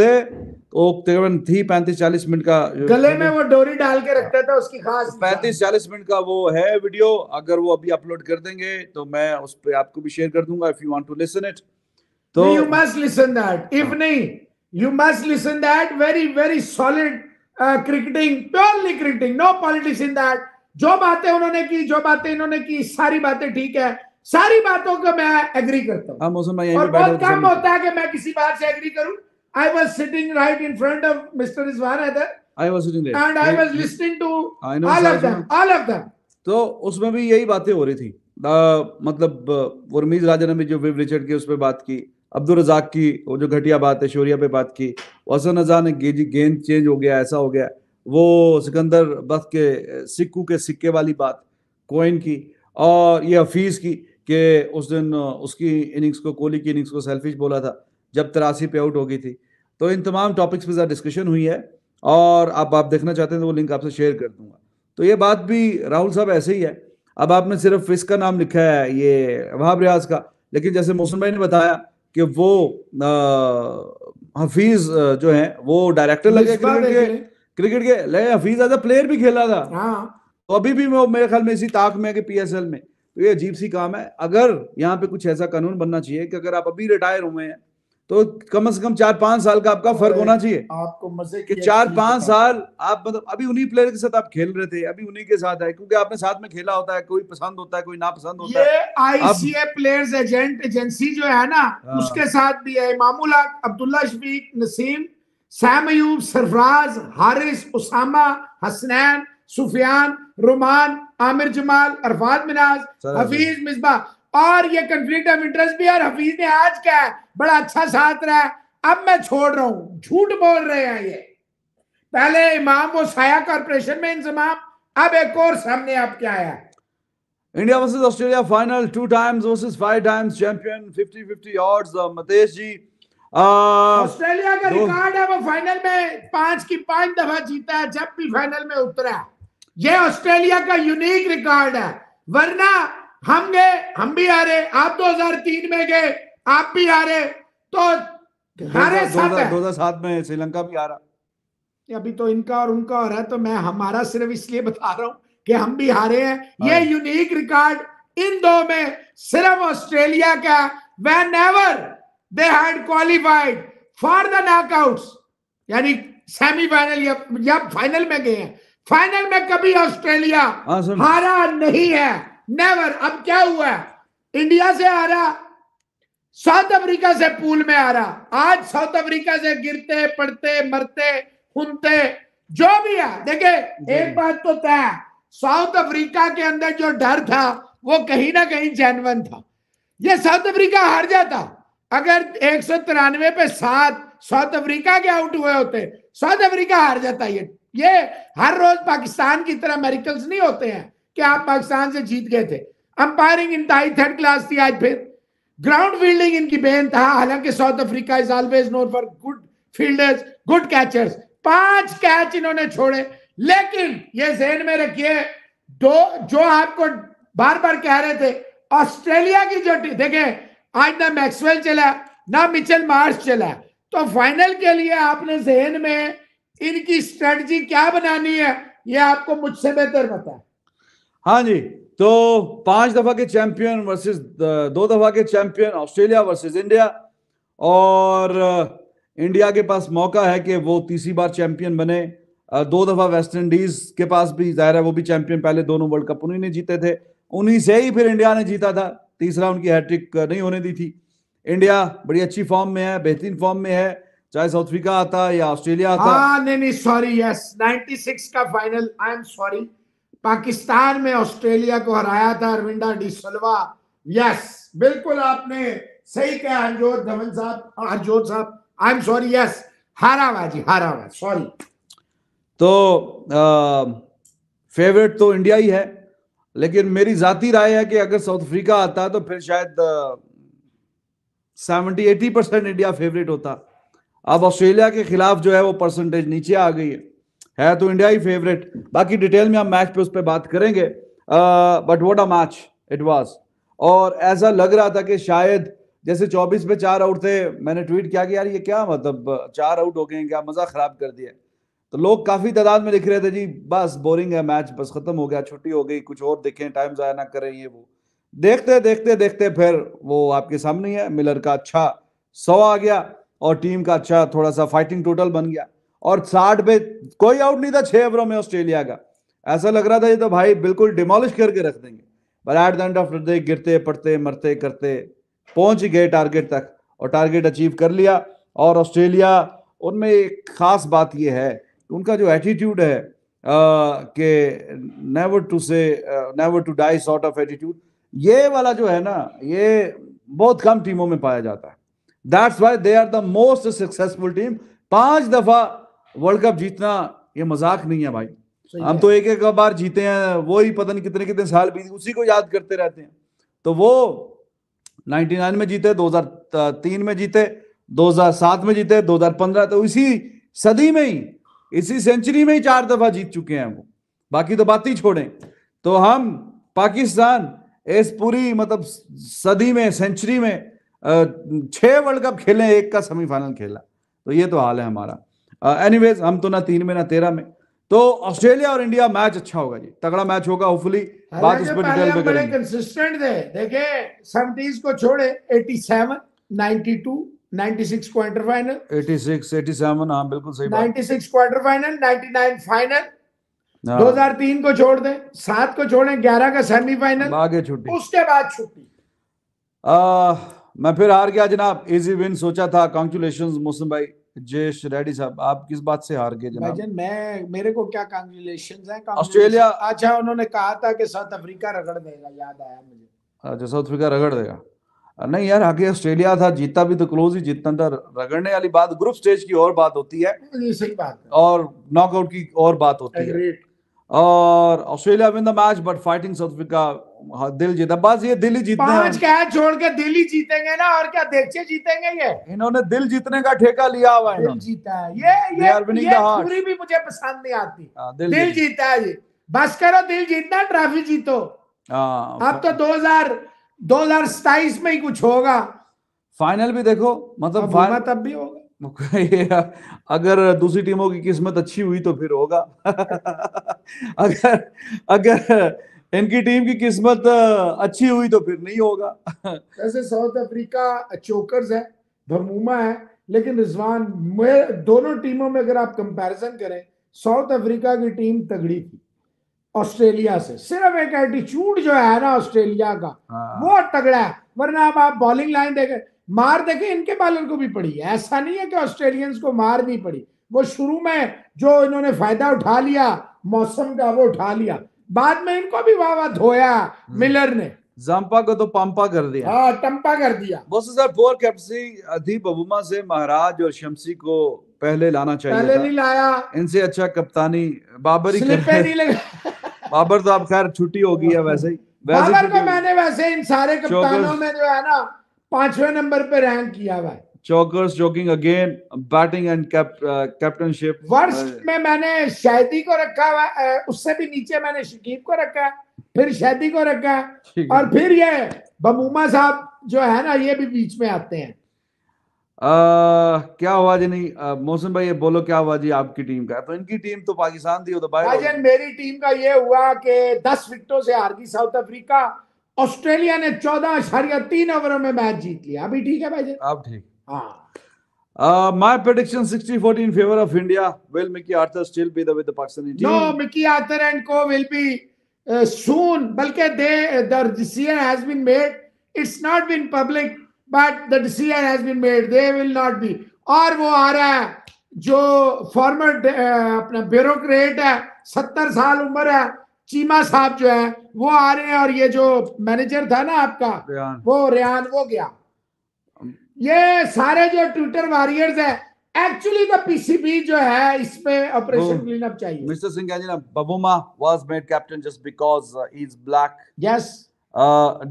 वो तकरीबन थी पैंतीस चालीस मिनट का गले में वो डोरी डाल के रखता था उसकी तो खास पैंतीस चालीस मिनट का वो है वीडियो अगर वो अभी अपलोड कर देंगे तो मैं उस पर आपको भी शेयर कर दूंगा if you want to listen it तो you must listen that if नहीं you must listen that very very solid cricketing purely cricketing no politics in that जो बातें उन्होंने की जो बातें इन्होंने की सारी बातें ठीक है सारी बातों को मैं एग्री करता हूँ हाँ, और बहुत तो कम होता है कि मैं किसी बात से एग्री करूं I was sitting right in front of mister Iswanathan. I was sitting there. And I, I was listening to I know, all of them. तो उसमें भी यही बातें हो रही थी आ, मतलब वर्मीज राजा ने भी जो विव रिचर्ड की उस पर बात की अब्दुल रजाक की वो जो घटिया बात है शोरिया पे बात की वसन रजा ने गेंद चेंज हो गया ऐसा हो गया वो सिकंदर बस के सिक्कू के सिक्के वाली बात कोइन की और ये हफीज़ की कि उस दिन उसकी इनिंग्स को कोहली की इनिंग्स को सेल्फिश बोला था जब तिरासी पे आउट हो गई थी तो इन तमाम टॉपिक्स पर ज़्यादा डिस्कशन हुई है और आप आप देखना चाहते हैं तो वो लिंक आपसे शेयर कर दूंगा तो ये बात भी राहुल साहब ऐसे ही है अब आपने सिर्फ इसका नाम लिखा है ये वहाब रियाज का लेकिन जैसे मोहसन भाई ने बताया कि वो हफीज जो है वो डायरेक्टर लगे क्रिकेट के क्रिकेट के लगे हफीज एज अ प्लेयर भी खेला था हाँ। तो अभी भी वो मेरे ख्याल में इसी ताक में है कि पीएसएल में तो ये अजीब सी काम है अगर यहाँ पे कुछ ऐसा कानून बनना चाहिए कि अगर आप अभी रिटायर हुए हैं तो कम से कम चार पांच साल का आपका फर्क होना चाहिए आपको मजे कि चार पांच साल आप मतलब अभी उन्हीं प्लेयर के साथ आप खेल रहे थे अभी उन्हीं के साथ है क्योंकि आपने साथ में खेला होता है कोई पसंद होता है कोई ना पसंद होता ये है आईसीए प्लेयर्स एजेंट एजेंसी जो है ना आ, हाँ। उसके साथ भी है मामूला अब्दुल्ला शफीक नसीम सैम अयूब सरफराज हारिस उसामा हसनैन सुफियान रोमान आमिर जमाल अरफाज मिनाज हफीज मिसबा और ये कंफ्लिक्ट ऑफ इंटरेस्ट भी और हफीज ने आज क्या है बड़ा अच्छा साथ रहा है अब मैं छोड़ रहा हूं झूठ बोल रहे हैं ये पहले इमाम वो साया कॉर्पोरेशन में इंजमाम अब एक और सामने आप क्या आया India versus Australia final two times versus five times champion 50 50 odds मतेश जी ऑस्ट्रेलिया का रिकॉर्ड है वो फाइनल में पांच की पांच दफा जीता है जब भी फाइनल में उतरा ये ऑस्ट्रेलिया का यूनिक रिकॉर्ड है वरना हम गए हम भी हारे आप 2003 में गए आप भी हारे तो हारे दो हजार सात में श्रीलंका भी हारा अभी तो इनका और उनका और है तो मैं हमारा सिर्फ इसलिए बता रहा हूं कि हम भी हारे हैं हाँ। ये यूनिक रिकॉर्ड इन दो में सिर्फ ऑस्ट्रेलिया का whenever they had qualified for the knockouts यानी सेमीफाइनल या, या फाइनल में गए हैं फाइनल में कभी ऑस्ट्रेलिया हाँ, हारा नहीं है नेवर अब क्या हुआ इंडिया से आ रहा साउथ अफ्रीका से पूल में आ रहा आज साउथ अफ्रीका से गिरते पड़ते मरते खुनते जो भी है देखे एक बात तो तय साउथ अफ्रीका के अंदर जो डर था वो कहीं ना कहीं जैनवन था ये साउथ अफ्रीका हार जाता अगर एक सौ तिरानवे पे सात साउथ अफ्रीका के आउट हुए होते साउथ अफ्रीका हार जाता ये ये हर रोज पाकिस्तान की तरह मेरिकल्स नहीं होते हैं कि आप पाकिस्तान से जीत गए थे अंपायरिंग इंतहाई थर्ड क्लास थी आज फिर ग्राउंड फील्डिंग इनकी बेन था हालांकि South Africa is always known for good fielders good catchers पांच कैच इन्होंने छोड़े लेकिन ये जहन में रखिए दो जो आपको बार बार कह रहे थे ऑस्ट्रेलिया की जो देखे आज ना मैक्सवेल चला ना मिचेल मार्श चला तो फाइनल के लिए आपने जहन में इनकी स्ट्रेटजी क्या बनानी है ये आपको मुझसे बेहतर बताया हाँ जी तो पांच दफा के चैंपियन वर्सेस दो दफा के चैंपियन ऑस्ट्रेलिया वर्सेस इंडिया और इंडिया के पास मौका है कि वो तीसरी बार चैंपियन बने दो दफा वेस्ट इंडीज के पास भी जाहिर है वो भी चैंपियन पहले दोनों वर्ल्ड कप उन्हीं ने जीते थे उन्हीं से ही फिर इंडिया ने जीता था तीसरा उनकी हैट्रिक नहीं होने दी थी इंडिया बड़ी अच्छी फॉर्म में है बेहतरीन फॉर्म में है चाहे साउथ अफ्रीका आता या ऑस्ट्रेलिया आता हाँ, नहीं नहीं सॉरी यस 96 का final I am sorry Pakistan में ऑस्ट्रेलिया को हराया था अरविंदा डिसलवा यस बिल्कुल आपने सही कहा हरजोत धवन साहब हरजोत साहब आई एम सॉरी यस हारा हाराबाज सॉरी तो फेवरेट तो इंडिया ही है लेकिन मेरी जाति राय है कि अगर साउथ अफ्रीका आता तो फिर शायद seventy eighty percent India favourite होता अब ऑस्ट्रेलिया के खिलाफ जो है वो परसेंटेज नीचे आ गई है है तो इंडिया ही फेवरेट बाकी डिटेल में हम मैच पे उस पर बात करेंगे but what a match it was और ऐसा लग रहा था कि शायद जैसे 24 पे चार आउट थे मैंने ट्वीट किया कि यार ये क्या मतलब uh, चार आउट हो गए क्या मजा खराब कर दिया तो लोग काफी तादाद में लिख रहे थे जी बस बोरिंग है मैच बस खत्म हो गया छुट्टी हो गई कुछ और देखें टाइम जाया ना करें ये वो देखते देखते देखते फिर वो आपके सामने है मिलर का अच्छा सौ आ गया और टीम का अच्छा थोड़ा सा फाइटिंग टोटल बन गया और साठ पे कोई आउट नहीं था छह ओवरों में ऑस्ट्रेलिया का ऐसा लग रहा था ये तो भाई बिल्कुल डिमोलिश करके रख देंगे पर at the end of the day गिरते पड़ते मरते करते पहुंच गए टारगेट तक और टारगेट अचीव कर लिया और ऑस्ट्रेलिया उनमें एक खास बात यह है उनका जो एटीट्यूड है कि never to say never to die sort of attitude ये वाला जो है ना ये बहुत कम टीमों में पाया जाता है that's why they are the most successful team पांच दफा वर्ल्ड कप जीतना ये मजाक नहीं है भाई हम तो एक एक बार जीते हैं वो ही पता नहीं कितने कितने साल बीत उसी को याद करते रहते हैं तो वो 99 में जीते 2003 में जीते 2007 में जीते 2015 तो इसी सदी में ही इसी सेंचुरी में ही चार दफा जीत चुके हैं वो बाकी तो बात ही छोड़ें तो हम पाकिस्तान इस पूरी मतलब सदी में सेंचुरी में छह वर्ल्ड कप खेले एक का सेमीफाइनल खेला तो ये तो हाल है हमारा एनीवेज uh, हम तो ना तीन में ना तेरह में तो ऑस्ट्रेलिया और इंडिया मैच अच्छा होगा जी तगड़ा मैच होगा होपफुली बात इस पर डिटेल में करेंगे कंसिस्टेंट थे देखे 70s को छोड़े 87 92 96 क्वार्टर फाइनल 86 87 हां बिल्कुल सही 96 क्वार्टर फाइनल 99 फाइनल 2003 को छोड़ दें सात को छोड़ें 11 का सेमीफाइनल आगे छुट्टी उसके बाद छुट्टी uh, मैं फिर हार गया जनाब इजी विन सोचा था कांग्रेचुलेशंस मोहसिन भाई जयेश रेड्डी साहब आप किस बात से हार गए जनाब भाईजन मैं मेरे को क्या कांग्रेचुलेशंस हैं ऑस्ट्रेलिया अच्छा उन्होंने कहा था कि साउथ अफ्रीका रगड़ देगा याद आया मुझे अच्छा साउथ अफ्रीका रगड़ देगा नहीं यार आगे ऑस्ट्रेलिया था जीता भी तो क्लोज ही जीतना था रगड़ने वाली बात ग्रुप स्टेज की और बात होती है सही बात है। और नॉकआउट की और बात होती है और Australia win the match but fighting South Africa हाँ दिल जीता बस ये दिल ही जीतना पांच कैच छोड़ के दिल ही जीतेंगे ना और क्या देखे जीतेंगे ये इन्होंने दिल जीतने का ठेका लिया हुआ है जीता है ये ये, पूरी भी मुझे पसंद नहीं आती हाँ, दिल, दिल जीता है ये बस करो दिल जीतना ट्रॉफी जीतो हाँ, अब तो दो हजार दो हजार सताइस में ही कुछ होगा फाइनल भी देखो मतलब फाइनल तब भी होगा अगर दूसरी टीमों की किस्मत अच्छी हुई तो फिर होगा अगर अगर इनकी टीम की किस्मत अच्छी हुई तो फिर नहीं होगा वैसे साउथ अफ्रीका चोकर्स है भरमूमा है लेकिन रिजवान दोनों टीमों में अगर आप कंपैरिजन करें साउथ अफ्रीका की टीम तगड़ी थी ऑस्ट्रेलिया से सिर्फ एक एटीट्यूड जो है ना ऑस्ट्रेलिया का वो हाँ। तगड़ा है वरना अब आप बॉलिंग लाइन देखें मार देखें इनके बॉलर को भी पड़ी ऐसा नहीं है कि ऑस्ट्रेलियंस को मार नहीं पड़ी वो शुरू में जो इन्होंने फायदा उठा लिया मौसम का वो उठा लिया बाद में इनको भी वाह धोया हम्म। मिलर ने जंपा को तो पंपा कर दिया हाँ टंपा कर दिया सर फोर कैप्सी अधी अबुमा से महाराज और शमसी को पहले लाना चाहिए पहले नहीं लाया इनसे अच्छा कप्तानी बाबर ही नहीं लगा बाबर तो आप खैर छुट्टी हो गई है वैसे ही वैसे बाबर को मैंने वैसे इन सारे कप्तानों में जो है ना पांचवे नंबर पे रैंक किया हुआ है chokers jogging again batting and captaincy वर्ष में मैंने शहदी को रखा हुआ uh, उससे भी नीचे मैंने शकीब को रखा फिर शहदी को रखा और फिर ये बमूमा साहब जो है ना ये भी बीच में आते हैं आ, क्या हुआ जी नहीं मोहसिन भाई ये बोलो क्या हुआ जी आपकी टीम का तो इनकी टीम तो पाकिस्तान थी तो भाई मेरी टीम का ये हुआ कि दस विकेटों से हार गई साउथ अफ्रीका ऑस्ट्रेलिया ने चौदह अशारिया तीन ओवरों में मैच जीत लिया अभी ठीक है भाई जी आप ठीक Uh, my prediction 60-40 in favor of India. Will Mickey Arthur still be the with the Pakistani team? No, Mickey Arthur and co will be uh, soon. Balke they the decision has been made. It's not been public, but the decision has been made. They will not be. Or वो are रहा former जो former अपना bureaucrat है सत्तर साल उम्र है चीमा साहब जो है वो आ रहे हैं और ये जो मैनेजर था ना आपका वो रेहान वो ये सारे जो ट्विटर वॉरियर्स है एक्चुअली द पीसीबी जो है इसमें ऑपरेशन क्लीन अप चाहिए mister Singh Singhania Bavuma was made captain just because he is black yes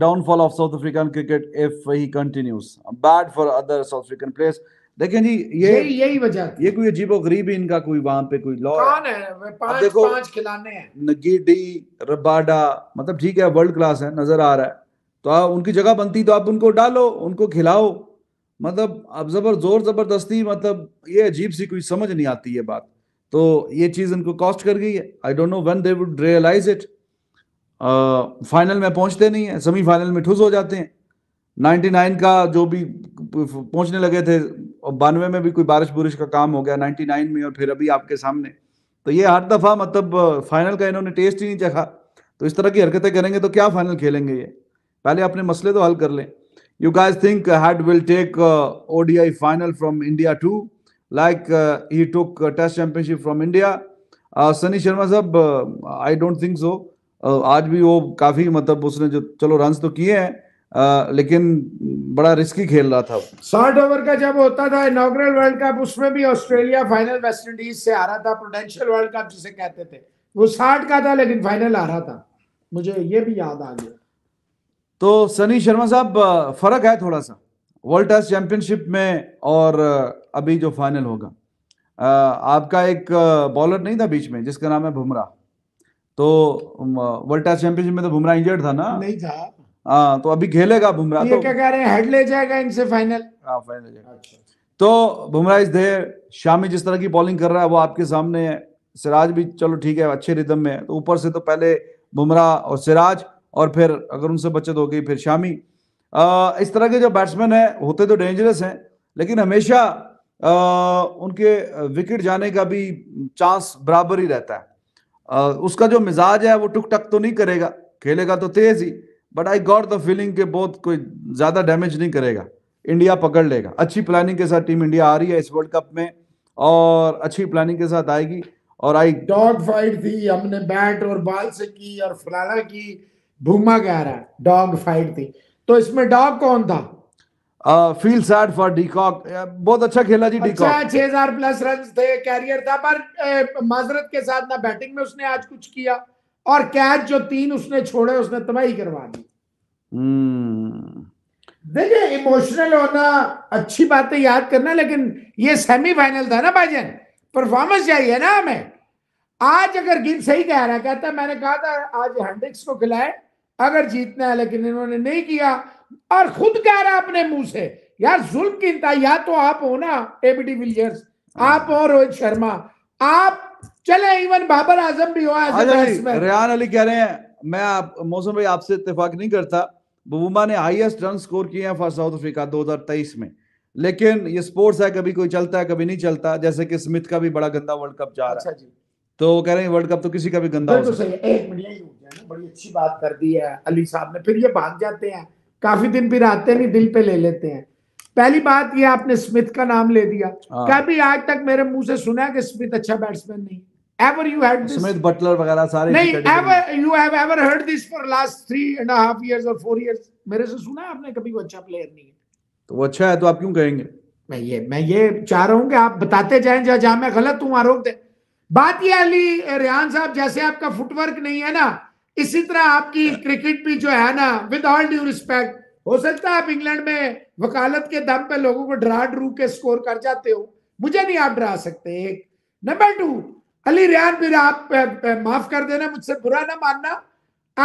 downfall of South African cricket if he continues bad for other South African players देखें जी ये यही वजह ये कोई अजीबो गरीब ही इनका कोई वहां पे कोई लॉ कौन है पांच देखो पांच खिलाने हैं नगीडी रबाडा मतलब ठीक है वर्ल्ड क्लास है नजर आ रहा है तो आप उनकी जगह बनती तो आप उनको डालो उनको खिलाओ मतलब अब जबर जोर जबरदस्ती मतलब ये अजीब सी कोई समझ नहीं आती ये बात तो ये चीज़ इनको कॉस्ट कर गई है I don't know one they would realise it final में पहुंचते नहीं है सेमीफाइनल में ठुस हो जाते हैं 99 का जो भी पहुंचने लगे थे और बानवे में भी कोई बारिश बुरिश का काम हो गया 99 में और फिर अभी आपके सामने तो ये हर दफ़ा मतलब फाइनल का इन्होंने टेस्ट ही नहीं चखा तो इस तरह की हरकतें करेंगे तो क्या फाइनल खेलेंगे ये पहले अपने मसले तो हल कर लें You guys think uh, Had will take uh, ODI final from India too, like uh, he took Test Championship from India? Sunny Sharma साहब आई डोंट थिंक सो आज भी वो काफी मतलब उसने जो चलो रन तो किए हैं लेकिन बड़ा रिस्की खेल रहा था साठ ओवर का जब होता था इनोग्रल वर्ल्ड कप उसमें भी ऑस्ट्रेलिया फाइनल वेस्ट इंडीज से आ रहा था प्रोडेंशियल वर्ल्ड कप जिसे कहते थे वो साठ का था लेकिन फाइनल आ रहा था मुझे ये भी याद आ गया तो सनी शर्मा साहब फर्क है थोड़ा सा वर्ल्ड टेस्ट चैंपियनशिप में और अभी जो फाइनल होगा आपका एक बॉलर नहीं था बीच में जिसका नाम है बुमराह तो वर्ल्ड टेस्ट चैंपियनशिप में तो बुमराह इंजर्ड था ना नहीं था आ, तो अभी खेलेगा बुमराह तो क्या कह रहे हैं हेड ले जाएगा इनसे फाइनल हाँ फाइनल अच्छा, अच्छा। तो बुमराह इस दे शामी जिस तरह की बॉलिंग कर रहा है वो आपके सामने है सिराज भी चलो ठीक है अच्छे रिदम में है तो ऊपर से तो पहले बुमराह और सिराज और फिर अगर उनसे बचत हो गई फिर शामी आ, इस तरह के जो बैट्समैन हैं होते तो डेंजरस हैं लेकिन हमेशा आ, उनके विकेट जाने का भी चांस बराबर ही रहता है आ, उसका जो मिजाज है वो टुक टक तो नहीं करेगा खेलेगा तो तेज ही but I got the feeling के बहुत कोई ज़्यादा डैमेज नहीं करेगा इंडिया पकड़ लेगा अच्छी प्लानिंग के साथ टीम इंडिया आ रही है इस वर्ल्ड कप में और अच्छी प्लानिंग के साथ आएगी और आई डॉग फाइट थी हमने बैट और बॉल से की और फलाना की भूमा कह रहा है डॉग फाइट थी तो इसमें डॉग कौन था फील सैड फॉर डीकॉक बहुत अच्छा खेला जी डीकॉक अच्छा छह हजार प्लस रन थे कैरियर था पर माजरत के साथ ना बैटिंग में उसने आज कुछ किया और कैच जो तीन उसने छोड़े उसने तबाही करवा दी हम्म। देखिए इमोशनल होना अच्छी बातें याद करना लेकिन ये सेमीफाइनल था ना भाईजन परफॉर्मेंस चाहिए ना हमें आज अगर गिन सही कह रहा कहता मैंने कहा था आज हैंड्रिक्स को खिलाए अगर जीतना है लेकिन इन्होंने नहीं किया और खुद कह रहा अपने मुंह से यार जुल्म की या तो आप हो ना एबीडी विलियर्स हाँ। आप हो रोहित शर्मा आप चले इवन बाबर आजम भी हो रेहान अली कह रहे हैं मैं आप मौसम भाई आपसे इतफाक नहीं करता बबूमा ने हाईएस्ट रन स्कोर किए हैं फॉर साउथ अफ्रीका 2023 में लेकिन ये स्पोर्ट्स है कभी कोई चलता है कभी नहीं चलता जैसे कि स्मिथ का भी बड़ा गंदा वर्ल्ड कप जा रहा है अच्छा तो वो कह रहे हैं वर्ल्ड कप तो किसी का भी गंदा हो सकता है एक मिनट यही हो गया ना बड़ी अच्छी बात कर दी है अली साहब ने फिर ये भाग जाते हैं काफी दिन भी आते नहीं दिल पे ले लेते हैं पहली बात ये आपने स्मिथ का नाम ले दिया हाँ। कभी आज तक मेरे मुंह से सुना है कि स्मिथ अच्छा बैट्समैन नहीं ever you had this Smith Butler वगैरह सारे नहीं ever you have ever heard this for last three and half half और फोर four मेरे से सुना है आपने कभी वो अच्छा प्लेयर नहीं है तो वो अच्छा है तो आप क्यों कहेंगे मैं ये मैं ये चाह रहा हूँ कि आप बताते जाए जहाँ जहाँ मैं गलत हूँ वहां रोक दे बात यह अली रेहान साहब जैसे आपका फुटवर्क नहीं है ना इसी तरह आपकी क्रिकेट भी जो है ना विद ऑल ड्यू रिस्पेक्ट हो सकता है आप इंग्लैंड में वकालत के दम पे लोगों को डरा डरू के स्कोर कर जाते हो मुझे नहीं आप डरा सकते एक नंबर टू अली रेहान फिर आप पे, पे, माफ कर देना मुझसे बुरा ना मानना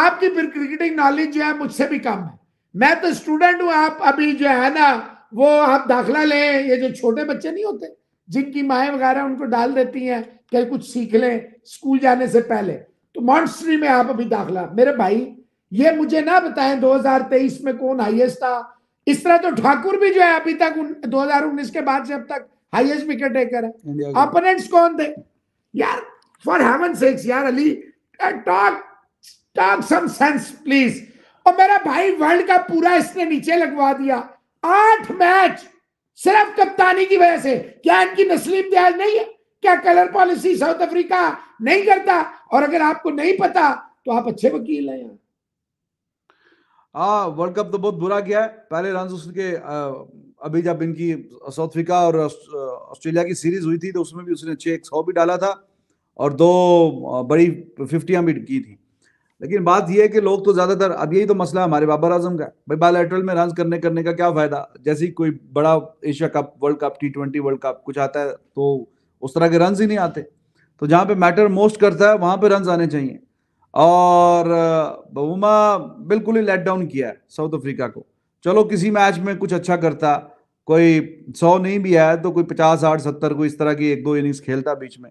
आपकी फिर क्रिकेटिंग नॉलेज जो है मुझसे भी कम है मैं तो स्टूडेंट हूँ आप अभी जो है ना वो आप दाखला लें ये जो छोटे बच्चे नहीं होते जिनकी माएँ वगैरह उनको डाल देती हैं कि कुछ सीख लें स्कूल जाने से पहले तो मॉन्स्ट्री में आप अभी दाखिला मेरे भाई ये मुझे ना बताएं 2023 में कौन हाईएस्ट था इस तरह तो ठाकुर भी जो है अभी तक 2019 के बाद से अब तक हाईएस्ट विकेट टेकर है अपोनेंट्स कौन थे यार फॉर हेवन सेक्स यार Ali talk talk some sense please और मेरा भाई वर्ल्ड का पूरा इसने नीचे लगवा दिया आठ मैच सिर्फ कप्तानी की वजह से क्या इनकी नस्ली इम्तियाज नहीं है क्या कलर पॉलिसी साउथ अफ्रीका नहीं करता और अगर आपको नहीं पता तो आप अच्छे वकील हैं हाँ वर्ल्ड कप तो बहुत बुरा गया है पहले रन उसके अभी जब इनकी साउथ अफ्रीका और ऑस्ट्रेलिया की सीरीज हुई थी तो उसमें भी उसने छः एक सौ भी डाला था और दो बड़ी फिफ्टियाँ भी की थी लेकिन बात यह है कि लोग तो ज्यादातर अब यही तो मसला हमारे बाबर आजम का भाई बायोलेट्रल में रन करने करने का क्या फायदा जैसे ही कोई बड़ा Asia cup world cup T twenty world cup कुछ आता है तो उस तरह के रन ही नहीं आते तो जहाँ पे मैटर मोस्ट करता है वहां पे रन आने चाहिए और बबुमा बिल्कुल ही लेट डाउन किया है साउथ अफ्रीका को चलो किसी मैच में कुछ अच्छा करता कोई सौ नहीं भी आया तो कोई पचास साठ सत्तर कोई इस तरह की एक दो इनिंग्स खेलता बीच में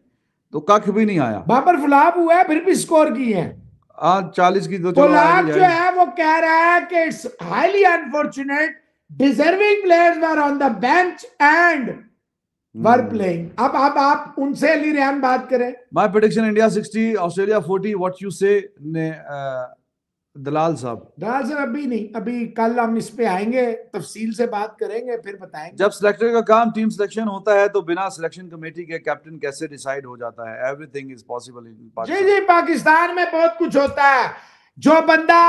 तो कख भी नहीं आया बाबर पर फ्लाप हुआ है फिर भी स्कोर किए हैं हाँ, चालीस की तो जो है वो कह रहा है कि it's highly unfortunate deserving players were on the bench and were playing अब अब आप उनसे अली रेहन बात करें my prediction India 60 Australia 40 what you say ने uh, दलाल साहब दलाल साहब अभी नहीं अभी कल हम इस पे आएंगे तफसील से बात करेंगे फिर बताएंगे जब सिलेक्टर का काम टीम सिलेक्शन होता है तो बिना सिलेक्शन कमेटी के कैप्टन कैसे डिसाइड हो जाता है एवरीथिंग इज पॉसिबल इन जी जी पाकिस्तान में बहुत कुछ होता है जो बंदा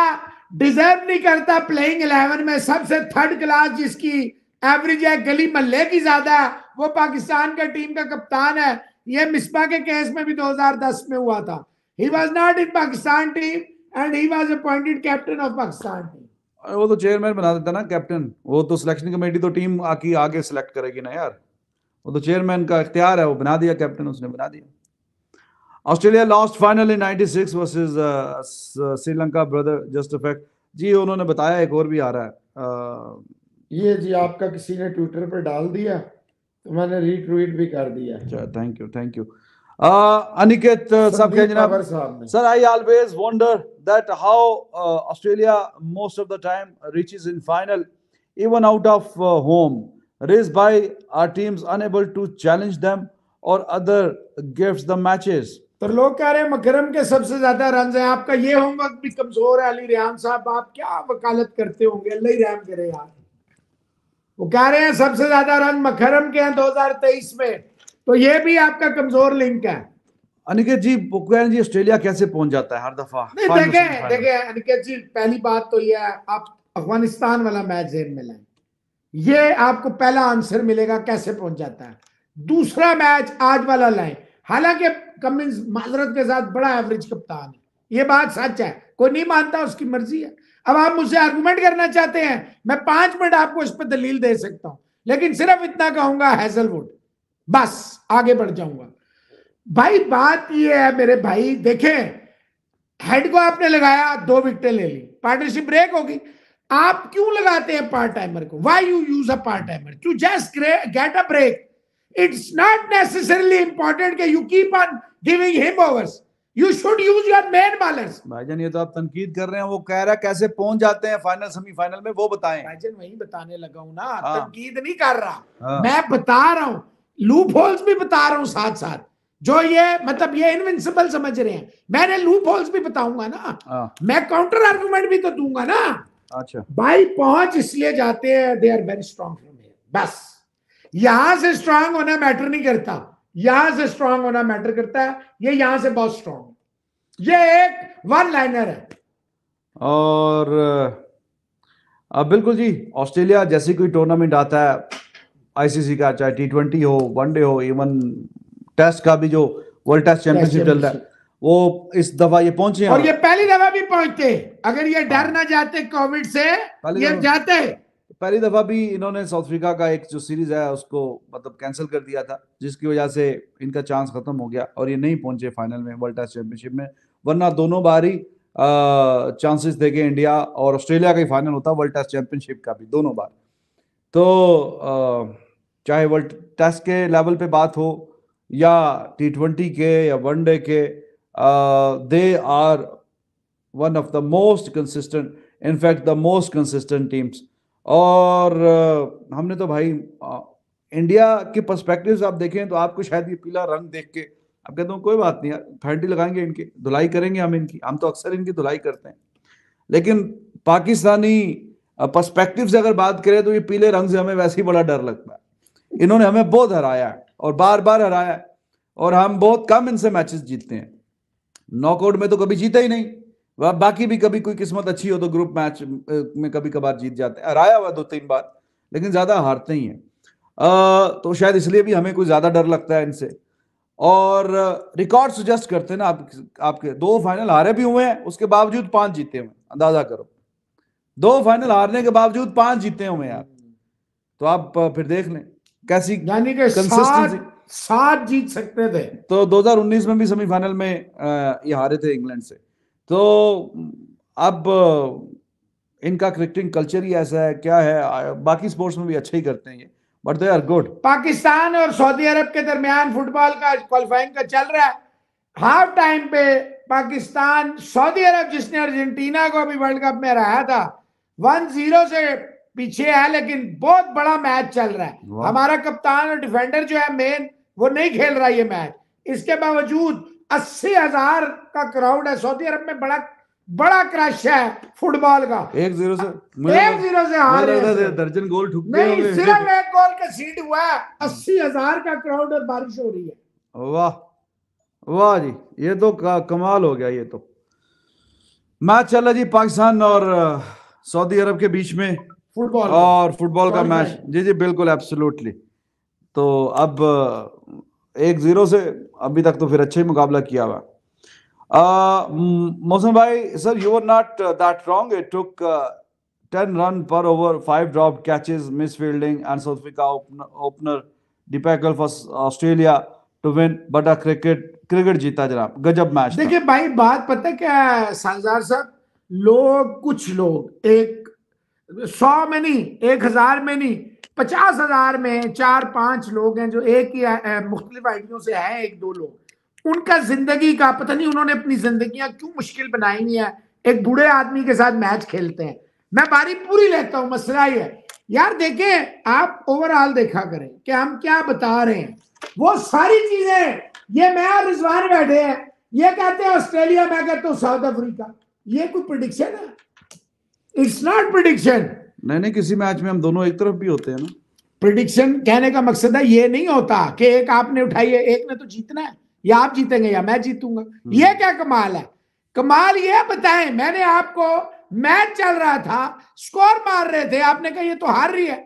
डिजर्व नहीं करता प्लेइंग इलेवन में सबसे थर्ड क्लास जिसकी एवरेज है गली मल्ले की ज्यादा है वो पाकिस्तान का टीम का कप्तान है ये मिसबा के केस में भी 2010 में हुआ था he was not in Pakistan team and he was appointed captain of Pakistan team. वो तो चेयरमैन बना देता ना कैप्टन वो तो सिलेक्शन कमेटी तो टीम आके आगे सिलेक्ट करेगी ना यार वो तो चेयरमैन का इख्तियार है वो बना दिया कैप्टन उसने बना दिया Australia lost final in 96 versus Sri Lanka brother just effect जी उन्होंने बताया एक और भी आ रहा है आ... Uh, ये जी आपका किसी ने ट्विटर पर डाल दिया तो मैंने रीट्वीट भी कर दिया thank you thank you Uh, Aniket uh, Sabkajana, sir, I always wonder that how uh, Australia most of the time reaches in final, even out of uh, home, raised by our teams unable to challenge them or other gifts the matches. पर लोग कह रहे हैं मकरम के सबसे ज्यादा run हैं आपका ये होमवर्क भी कमजोर है अली रेहम साहब आप क्या वकालत करते होंगे अल्लाह ही रहम करे यार वो कह रहे हैं सबसे ज्यादा रन मकरम के हैं 2023 में तो ये भी आपका कमजोर लिंक है अनिकेत जी बुकैन जी ऑस्ट्रेलिया कैसे पहुंच जाता है हर दफा देखे देखे अनिकेत जी पहली बात तो यह है आप अफगानिस्तान वाला मैच में लें ये आपको पहला आंसर मिलेगा कैसे पहुंच जाता है दूसरा मैच आज वाला लाए हालांकि कमिंस माजरत के साथ बड़ा एवरेज कप्तान है ये बात सच है कोई नहीं मानता उसकी मर्जी है अब आप मुझसे आर्गूमेंट करना चाहते हैं मैं पांच मिनट आपको इस पर दलील दे सकता हूं लेकिन सिर्फ इतना कहूंगा हैजलवुड बस आगे बढ़ जाऊंगा भाई बात ये है मेरे भाई देखें हेड को आपने लगाया दो विकटे ले ली पार्टनरशिप ब्रेक होगी आप क्यों लगाते हैं पार्ट टाइमर को why you use a part timer to just get a break it's not necessarily important that you keep on giving him overs. You should use your main ballers. भाईजान ये तो आप तनकीद कर रहे हैं वो कह रहा है कैसे पहुंच जाते हैं फाइनल सेमीफाइनल में वो बताएं भाईजान वही बताने लगा हूं ना हाँ। तनकीद नहीं कर रहा हाँ। मैं बता रहा हूं लूप होल्स भी बता रहा हूं साथ साथ जो ये मतलब ये इनविंसिबल समझ रहे हैं मैंने लूप होल्स भी बताऊंगा ना आ, हाँ। मैं काउंटर आर्गुमेंट भी तो दूंगा ना अच्छा भाई पहुंच इसलिए जाते हैं दे आर वेरी स्ट्रॉन्ग बस यहां से स्ट्रांग होना मैटर नहीं करता यहां से स्ट्रांग होना मैटर करता है ये यहां से बहुत स्ट्रांग ये एक वन लाइनर है और अब बिल्कुल जी ऑस्ट्रेलिया जैसे कोई टूर्नामेंट आता है आईसीसी का चाहे टी ट्वेंटी हो वनडे हो इवन टेस्ट का भी जो वर्ल्ड टेस्ट चैंपियनशिप चल रहा है वो इस दफा ये पहुंचे और ये पहली दफा भी पहुंचते अगर ये डर हाँ। ना जाते कोविड से ये जाते पहली दफा भी इन्होंने साउथ अफ्रीका का एक जो सीरीज है उसको मतलब कैंसिल कर दिया था जिसकी वजह से इनका चांस खत्म हो गया और ये नहीं पहुंचे फाइनल में वर्ल्ड टेस्ट चैंपियनशिप में वरना दोनों बार ही चांसेस देखे इंडिया और ऑस्ट्रेलिया का ही फाइनल होता वर्ल्ड टेस्ट चैंपियनशिप का भी दोनों बार तो आ, चाहे वर्ल्ड टेस्ट के लेवल पे बात हो या टी ट्वेंटी के या वनडे के they are one of the most consistent in fact the most consistent teams और uh, हमने तो भाई इंडिया के पर्सपेक्टिव्स आप देखें तो आपको शायद ये पीला रंग देख के आप कहते हो कोई बात नहीं यार फैंटी लगाएंगे इनकी धुलाई करेंगे हम इनकी हम तो अक्सर इनकी धुलाई करते हैं लेकिन पाकिस्तानी पर्सपेक्टिव uh, से अगर बात करें तो ये पीले रंग से हमें वैसे ही बड़ा डर लगता है इन्होंने हमें बहुत हराया है और बार बार हराया है और हम बहुत कम इनसे मैचेस जीतते हैं नॉकआउट में तो कभी जीता ही नहीं वह बाकी भी कभी कोई किस्मत अच्छी हो तो ग्रुप मैच में कभी कभार जीत जाते हैं हराया हुआ दो तीन बार लेकिन ज्यादा हारते ही हैं तो शायद इसलिए भी हमें कुछ ज्यादा डर लगता है इनसे और रिकॉर्ड सुजेस्ट करते हैं ना आप आपके दो फाइनल हारे भी हुए हैं उसके बावजूद पांच जीते हुए अंदाजा करो दो फाइनल हारने के बावजूद पांच जीते हुए यार तो आप फिर देख लें कैसी यानी कि कंसिस्टेंसी सात जीत सकते थे तो 2019 में भी सेमीफाइनल में ये हारे थे इंग्लैंड से तो अब इनका क्रिकेटिंग कल्चर ही ऐसा है क्या है बाकी स्पोर्ट्स में भी अच्छा ही करते हैं ये but they are good Pakistan और सऊदी अरब के दरमियान फुटबॉल का क्वालिफाइंग का चल रहा है हाफ टाइम पे पाकिस्तान सऊदी अरब जिसने अर्जेंटीना को अभी वर्ल्ड कप में हराया था वन जीरो से पीछे है लेकिन बहुत बड़ा मैच चल रहा है हमारा कप्तान और डिफेंडर जो है मेन वो नहीं खेल रहा ये मैच इसके बावजूद अस्सी हजार का क्राउड है सऊदी अरब में बड़ा बड़ा क्रश है फुटबॉल का एक जीरो से एक जीरो से हार दर्जन गोल ठुक नहीं सिर्फ एक गोल का सीट हुआ है अस्सी हजार का क्राउड और बारिश हो रही है वाह वाह जी ये तो कमाल हो गया ये तो मैच चला जी पाकिस्तान और सऊदी अरब के बीच में फुटबॉल और फुटबॉल का मैच जी जी बिल्कुल एब्सोल्युटली तो अब एक जीरो से अभी तक तो फिर अच्छा ही मुकाबला किया हुआ मौसम भाई sir you are not that wrong it took ten run पर over five drop catches miss fielding and South Africa opener डिपैकल for Australia to win but cricket cricket जीता जनाब गजब मैच देखिए भाई बात पता क्या है साहब लोग कुछ लोग एक सौ में नहीं एक हजार में नहीं पचास हजार में चार पांच लोग हैं जो एक ही मुख्तलिफ आइडियों से हैं एक दो लोग उनका जिंदगी का पता नहीं उन्होंने अपनी जिंदगी क्यों मुश्किल बनाई हुई है एक बूढ़े आदमी के साथ मैच खेलते हैं मैं बारी पूरी लेता हूं मसला ये है यार देखें आप ओवरऑल देखा करें कि हम क्या बता रहे हैं वो सारी चीजें ये मैं और रिजवान बैठे हैं ये कहते हैं ऑस्ट्रेलिया मैं कहता हूँ साउथ अफ्रीका ये कोई प्रोडिक्शन है इट्स नॉट प्रिडिक्शन नहीं नहीं किसी मैच में हम दोनों एक तरफ भी होते हैं ना प्रिडिक्शन कहने का मकसद है ये नहीं होता कि एक आपने उठाई है एक ने तो जीतना है या आप जीतेंगे या मैं जीतूंगा हम्म। ये क्या कमाल है कमाल ये बताएं मैंने आपको मैच चल रहा था स्कोर मार रहे थे आपने कहा ये तो हार रही है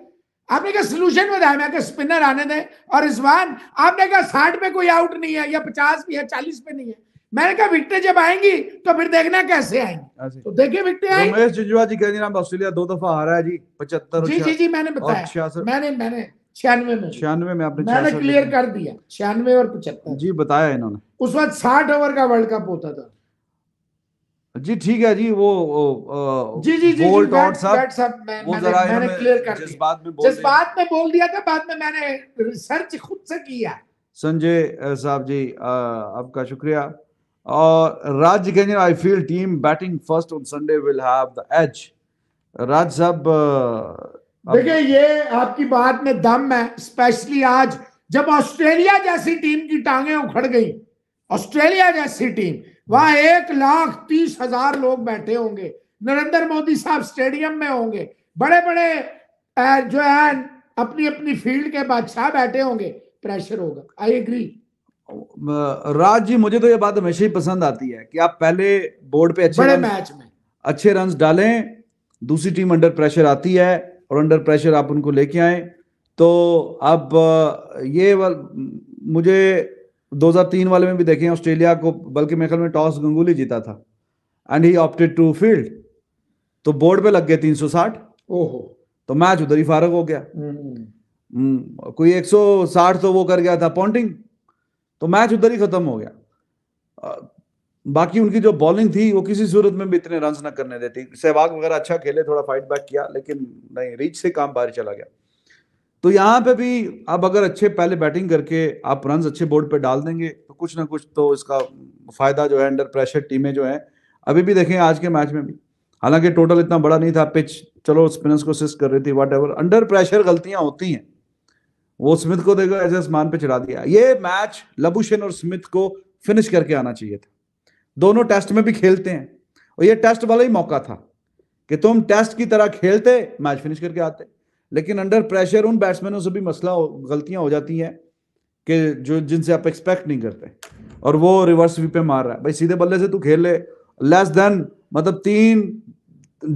आपने कहा सोल्यूशन बताया मैं कहा स्पिनर आने दें और रिजवान आपने कहा साठ पे कोई आउट नहीं है या पचास भी है चालीस पे नहीं है मैंने कहा विकटे जब आएंगी तो फिर देखना कैसे आएंगे हाँ तो देखिए विकटे रमेश जी कहते हैं ऑस्ट्रेलिया दो दफा है जी पचहत्तर जी जी जी मैंने बताया मैंने मैंने छियानवे में छियानवे में आपने मैंने क्लियर कर दिया छियानवे और पचहत्तर जी बताया इन्होंने उस वक्त साठ ओवर का वर्ल्ड कप होता था जी ठीक है जी वो आ, जी जी जी सब सब मैं, वो मैंने, मैंने क्लियर कर जिस बात में बोल जिस बात में बोल दिया था बाद में मैंने रिसर्च खुद से किया संजय साहब जी आपका शुक्रिया और Raj Ganyan, I feel team batting first on Sunday will have the edge. Raj uh, देखिए ये आपकी बात में दम है स्पेशली आज जब ऑस्ट्रेलिया जैसी टीम की टांगे उखड़ गई ऑस्ट्रेलिया जैसी टीम वहां एक लाख तीस हजार लोग बैठे होंगे नरेंद्र मोदी साहब स्टेडियम में होंगे बड़े बड़े जो है अपनी अपनी फील्ड के बादशाह बैठे होंगे प्रेशर होगा आई एग्री राज जी मुझे तो ये बात हमेशा ही पसंद आती है कि आप पहले बोर्ड पे अच्छे बड़े रन, मैच में अच्छे रन डालें दूसरी टीम अंडर प्रेशर आती है और अंडर प्रेशर आप उनको लेके आए तो अब ये मुझे 2003 वाले में भी देखें ऑस्ट्रेलिया को बल्कि मेरे ख्याल में टॉस गंगुली जीता था and he opted to field तो बोर्ड पे लग गए 360 ओहो तो मैच उधर ही फारग हो गया हम्म। हम्म, कोई 160 तो वो कर गया था पॉन्टिंग तो मैच उधर ही खत्म हो गया बाकी उनकी जो बॉलिंग थी वो किसी सूरत में भी इतने रन ना करने देती सहवाग वगैरह अच्छा खेले थोड़ा फाइट बैक किया लेकिन नहीं रीच से काम बाहर चला गया तो यहाँ पे भी आप अगर अच्छे पहले बैटिंग करके आप रन अच्छे बोर्ड पे डाल देंगे तो कुछ ना कुछ तो इसका फायदा जो है अंडर प्रेशर टीमें जो है अभी भी देखें आज के मैच में भी हालांकि टोटल इतना बड़ा नहीं था पिच चलो स्पिनर्स को सिस्ट कर रही थी वट अंडर प्रेशर गलतियां होती हैं वो स्मिथ को देखो एज मान पे चढ़ा दिया ये मैच लबुशेन और स्मिथ को फिनिश करके आना चाहिए था दोनों टेस्ट में भी खेलते हैं और ये टेस्ट वाला ही मौका था कि तुम टेस्ट की तरह खेलते मैच फिनिश करके आते लेकिन अंडर प्रेशर उन बैट्समैनों से भी मसला गलतियां हो जाती हैं कि जो जिनसे आप एक्सपेक्ट नहीं करते और वो रिवर्स वी पे मार रहा है भाई सीधे बल्ले से तू खेल ले लेस देन मतलब तीन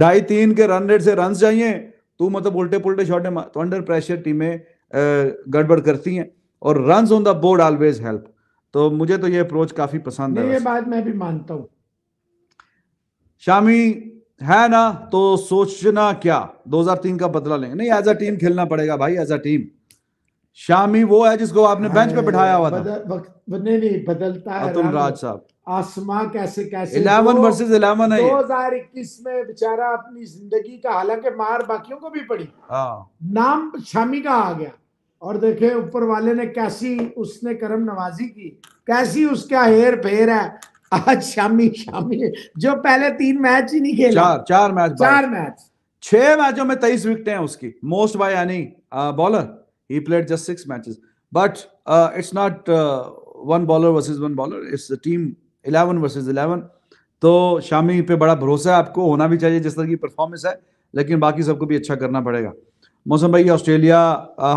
ढाई तीन के रन रेट से रन चाहिए तू मतलब उल्टे पुलटे शॉटे तो अंडर प्रेशर टीमें गड़बड़ करती हैं और run on the board always help तो मुझे तो ये अप्रोच काफी पसंद है ये बात मैं भी मानता हूं शामी है ना तो सोचना क्या 2003 का बदला लेंगे नहीं एज अ टीम खेलना पड़ेगा भाई एज अ टीम शामी वो है जिसको आपने बेंच पे बिठाया हुआ था बदल, नहीं बदलता है अतुल राज साहब आसमां कैसे कैसे इलेवन वर्सेज इलेवन है दो हजार इक्कीस में बेचारा अपनी जिंदगी का हालांकि मार बाकियों को भी पड़ी हाँ। नाम शामी का आ गया और देखे ऊपर वाले ने कैसी उसने करम नवाजी की कैसी उसका हेर फेर है आज शामी शामी जो पहले तीन मैच ही नहीं खेला चार चार मैच चार मैच छह मैचों में तेईस विकेट हैं उसकी मोस्ट बाय यानी bowler he played just six matches but it's not one bowler versus one bowler it's team eleven versus eleven तो शामी पे बड़ा भरोसा है आपको होना भी चाहिए जिस तरह की परफॉर्मेंस है लेकिन बाकी सबको भी अच्छा करना पड़ेगा मौसम भाई ऑस्ट्रेलिया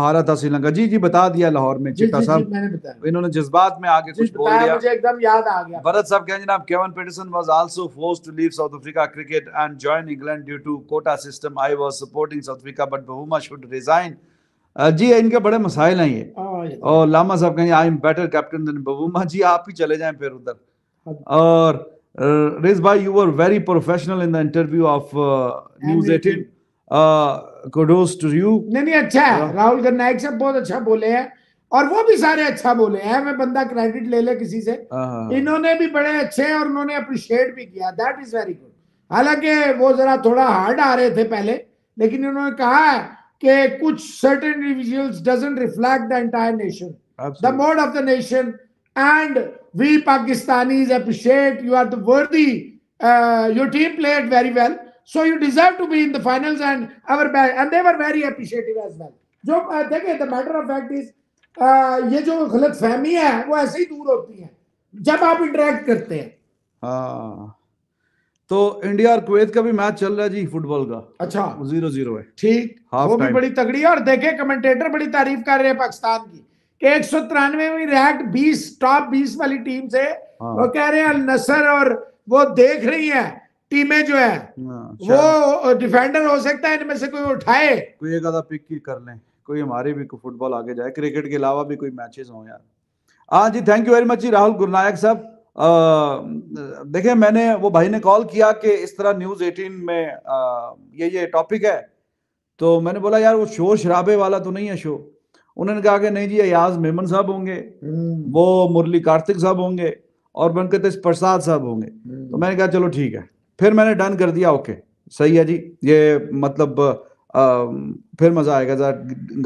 हारा था श्रीलंका जी जी बता दिया लाहौर में चिट्टा साहब तो इन्होंने जज्बात में आगे कुछ बोल दिया मुझे एकदम याद आ गया भरत साहब कहें जनाब Kevin Pietersen was also forced to leave South Africa cricket and join England due to quota system I was supporting South Africa but Bavuma should resign जी इनके बड़े मसाइल हैं ये हाँ, तो और लामा साहब कहें I am better captain than Bavuma जी आप ही चले जाएं फिर उधर हाँ। और रेज भाई you were very professional in the interview of news eighteen kudos to you नहीं नहीं अच्छा है राहुल गन्नायक सब बहुत अच्छा बोले हैं और वो भी सारे अच्छा बोले हैं मैं बंदा क्रेडिट ले ले किसी से हाँ, हाँ, हाँ। इन्होंने भी बड़े अच्छे हैं और उन्होंने अप्रिशिएट भी किया दैट इज वेरी गुड हालांकि वो जरा थोड़ा हार्ड आ रहे थे पहले लेकिन उन्होंने कहा है कि कुछ certain individuals doesn't reflect the entire nation the mode of the nation and we Pakistanis appreciate you are the worthy your team played very well So you deserve to be in the finals, and our and they were very appreciative as well. jo dekhe the matter of fact is ye jo galat fehmi hai wo aise hi dur hoti hai jab aap interact karte hain ha तो India और Kuwait का भी match चल रहा है जी football का अच्छा zero zero है ठीक वो भी बड़ी तगड़ी है और देखे कमेंटेटर बड़ी तारीफ कर रहे हैं पाकिस्तान की एक सौ तिरानवे रैक बीस टॉप बीस वाली टीम से हाँ। वो कह रहे हैं नसर और वो देख रही है टीमें जो है हाँ, वो डिफेंडर हो सकता है इनमें से कोई उठाए कोई एक आधा पिक ही कर ले कोई हमारे भी को फुटबॉल आगे जाए क्रिकेट के अलावा भी कोई मैचेस हो यार हाँ जी थैंक यू वेरी मच जी राहुल गुरनायक साहब देखे मैंने वो भाई ने कॉल किया कि इस तरह न्यूज 18 में आ, ये ये टॉपिक है तो मैंने बोला यार वो शो शराबे वाला तो नहीं है शो उन्होंने कहा कि नहीं जी अयाज मेमन साहब होंगे हम्म। वो मुरली कार्तिक साहब होंगे और बनकर प्रसाद साहब होंगे तो हम्म। मैंने कहा चलो ठीक है फिर मैंने डन कर दिया ओके सही है जी ये मतलब आ, फिर मज़ा आएगा ज़रा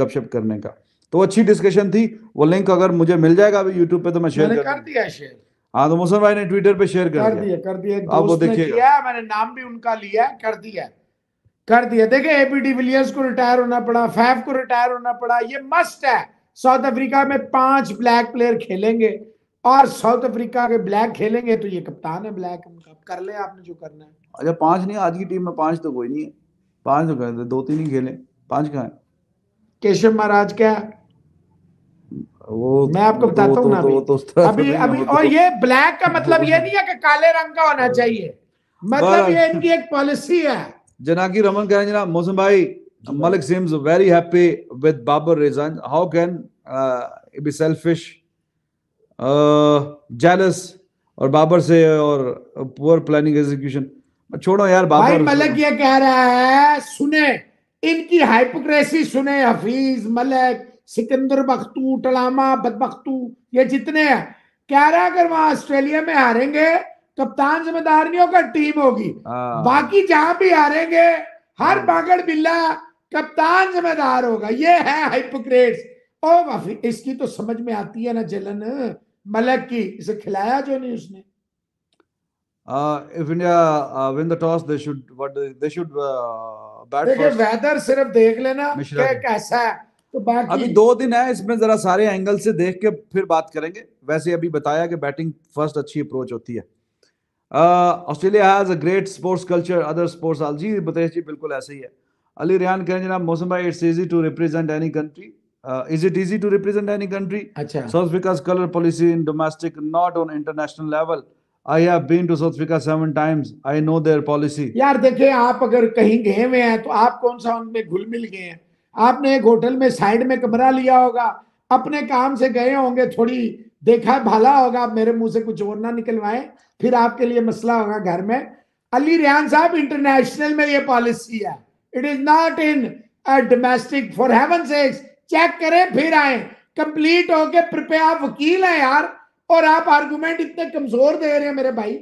गपशप करने का तो अच्छी डिस्कशन थी वो लिंक अगर मुझे मिल जाएगा अभी यूट्यूब पे तो मैं शेयर कर दिया शेयर हाँ तो मोहसन भाई ने ट्विटर पे शेयर कर, कर दिया कर दिया आप वो देखिए मैंने नाम भी उनका लिया कर दिया कर दिया देखे एपीडी विलियर्स को रिटायर होना पड़ा फैफ को रिटायर होना पड़ा ये मस्ट है साउथ अफ्रीका में पांच ब्लैक प्लेयर खेलेंगे और साउथ अफ्रीका के ब्लैक खेलेंगे तो ये कप्तान है ब्लैक उनका कर ले आपने जो करना है अच्छा पांच नहीं आज की टीम में पांच तो कोई नहीं है पांच तो कर दो तीन ही खेले पांच कहा है केशव महाराज क्या वो मैं आपको बताता तो- हूँ ना अभी तो, तो, अभी, अभी और ये ब्लैक का मतलब ये नहीं है कि काले रंग का होना चाहिए मतलब ये इनकी एक पॉलिसी है जनाकी रमन कह रहे जना मौसम भाई Malik seems very happy with Babar resign. How can be selfish jealous और बाबर से और पुअर प्लानिंग एग्जीक्यूशन छोड़ो यार बाबर भाई मलक ये कह रहा है सुने इनकी हाइपोक्रेसी सुने हफीज मलक सिकंदर बख्तू टलामा बदबख्तू ये जितने हैं कह रहा है अगर वहां ऑस्ट्रेलिया में हारेंगे कप्तान जिम्मेदारियों का टीम होगी हाँ। बाकी जहां भी हारेंगे हर हाँ। बागड़ बिल्ला कप्तान जिम्मेदार होगा ये है हाइपोक्रेट्स ओ इसकी तो समझ में आती है ना जलन मलक की इसे खिलाया जो नहीं उसने if India win the toss they should what they should bat देखिए वेदर सिर्फ देख लेना क्या कैसा है तो बाकी अभी दो दिन है इसमें जरा सारे एंगल से देख के फिर बात करेंगे वैसे अभी बताया कि बैटिंग फर्स्ट अच्छी अप्रोच होती है Australia has a great sports culture other sports all जी बताइए जी बिल्कुल ऐसे ही है अली रेहान कहें जनाब मौसम भाई it's easy to represent any country uh, is it easy to represent any country? Achha. South Africa's color policy in domestic, not on international level. I have been to South Africa seven times. I know their policy. यार देखिए आप अगर कहीं गए हुए हैं तो आप कौन सा उनमें घुल मिल गए हैं आपने एक होटल में साइड में कमरा लिया होगा अपने काम से गए होंगे थोड़ी देखा भाला होगा मेरे मुंह से कुछ और ना निकलवाए फिर आपके लिए मसला होगा घर में अली रियान साहब इंटरनेशनल में ये पॉलिसी है it is not in domestic for heaven sakes check करें फिर आए कंप्लीट होके प्रिपेयर आप वकील हैं यार और आप आर्गुमेंट इतने कमजोर दे रहे हैं मेरे भाई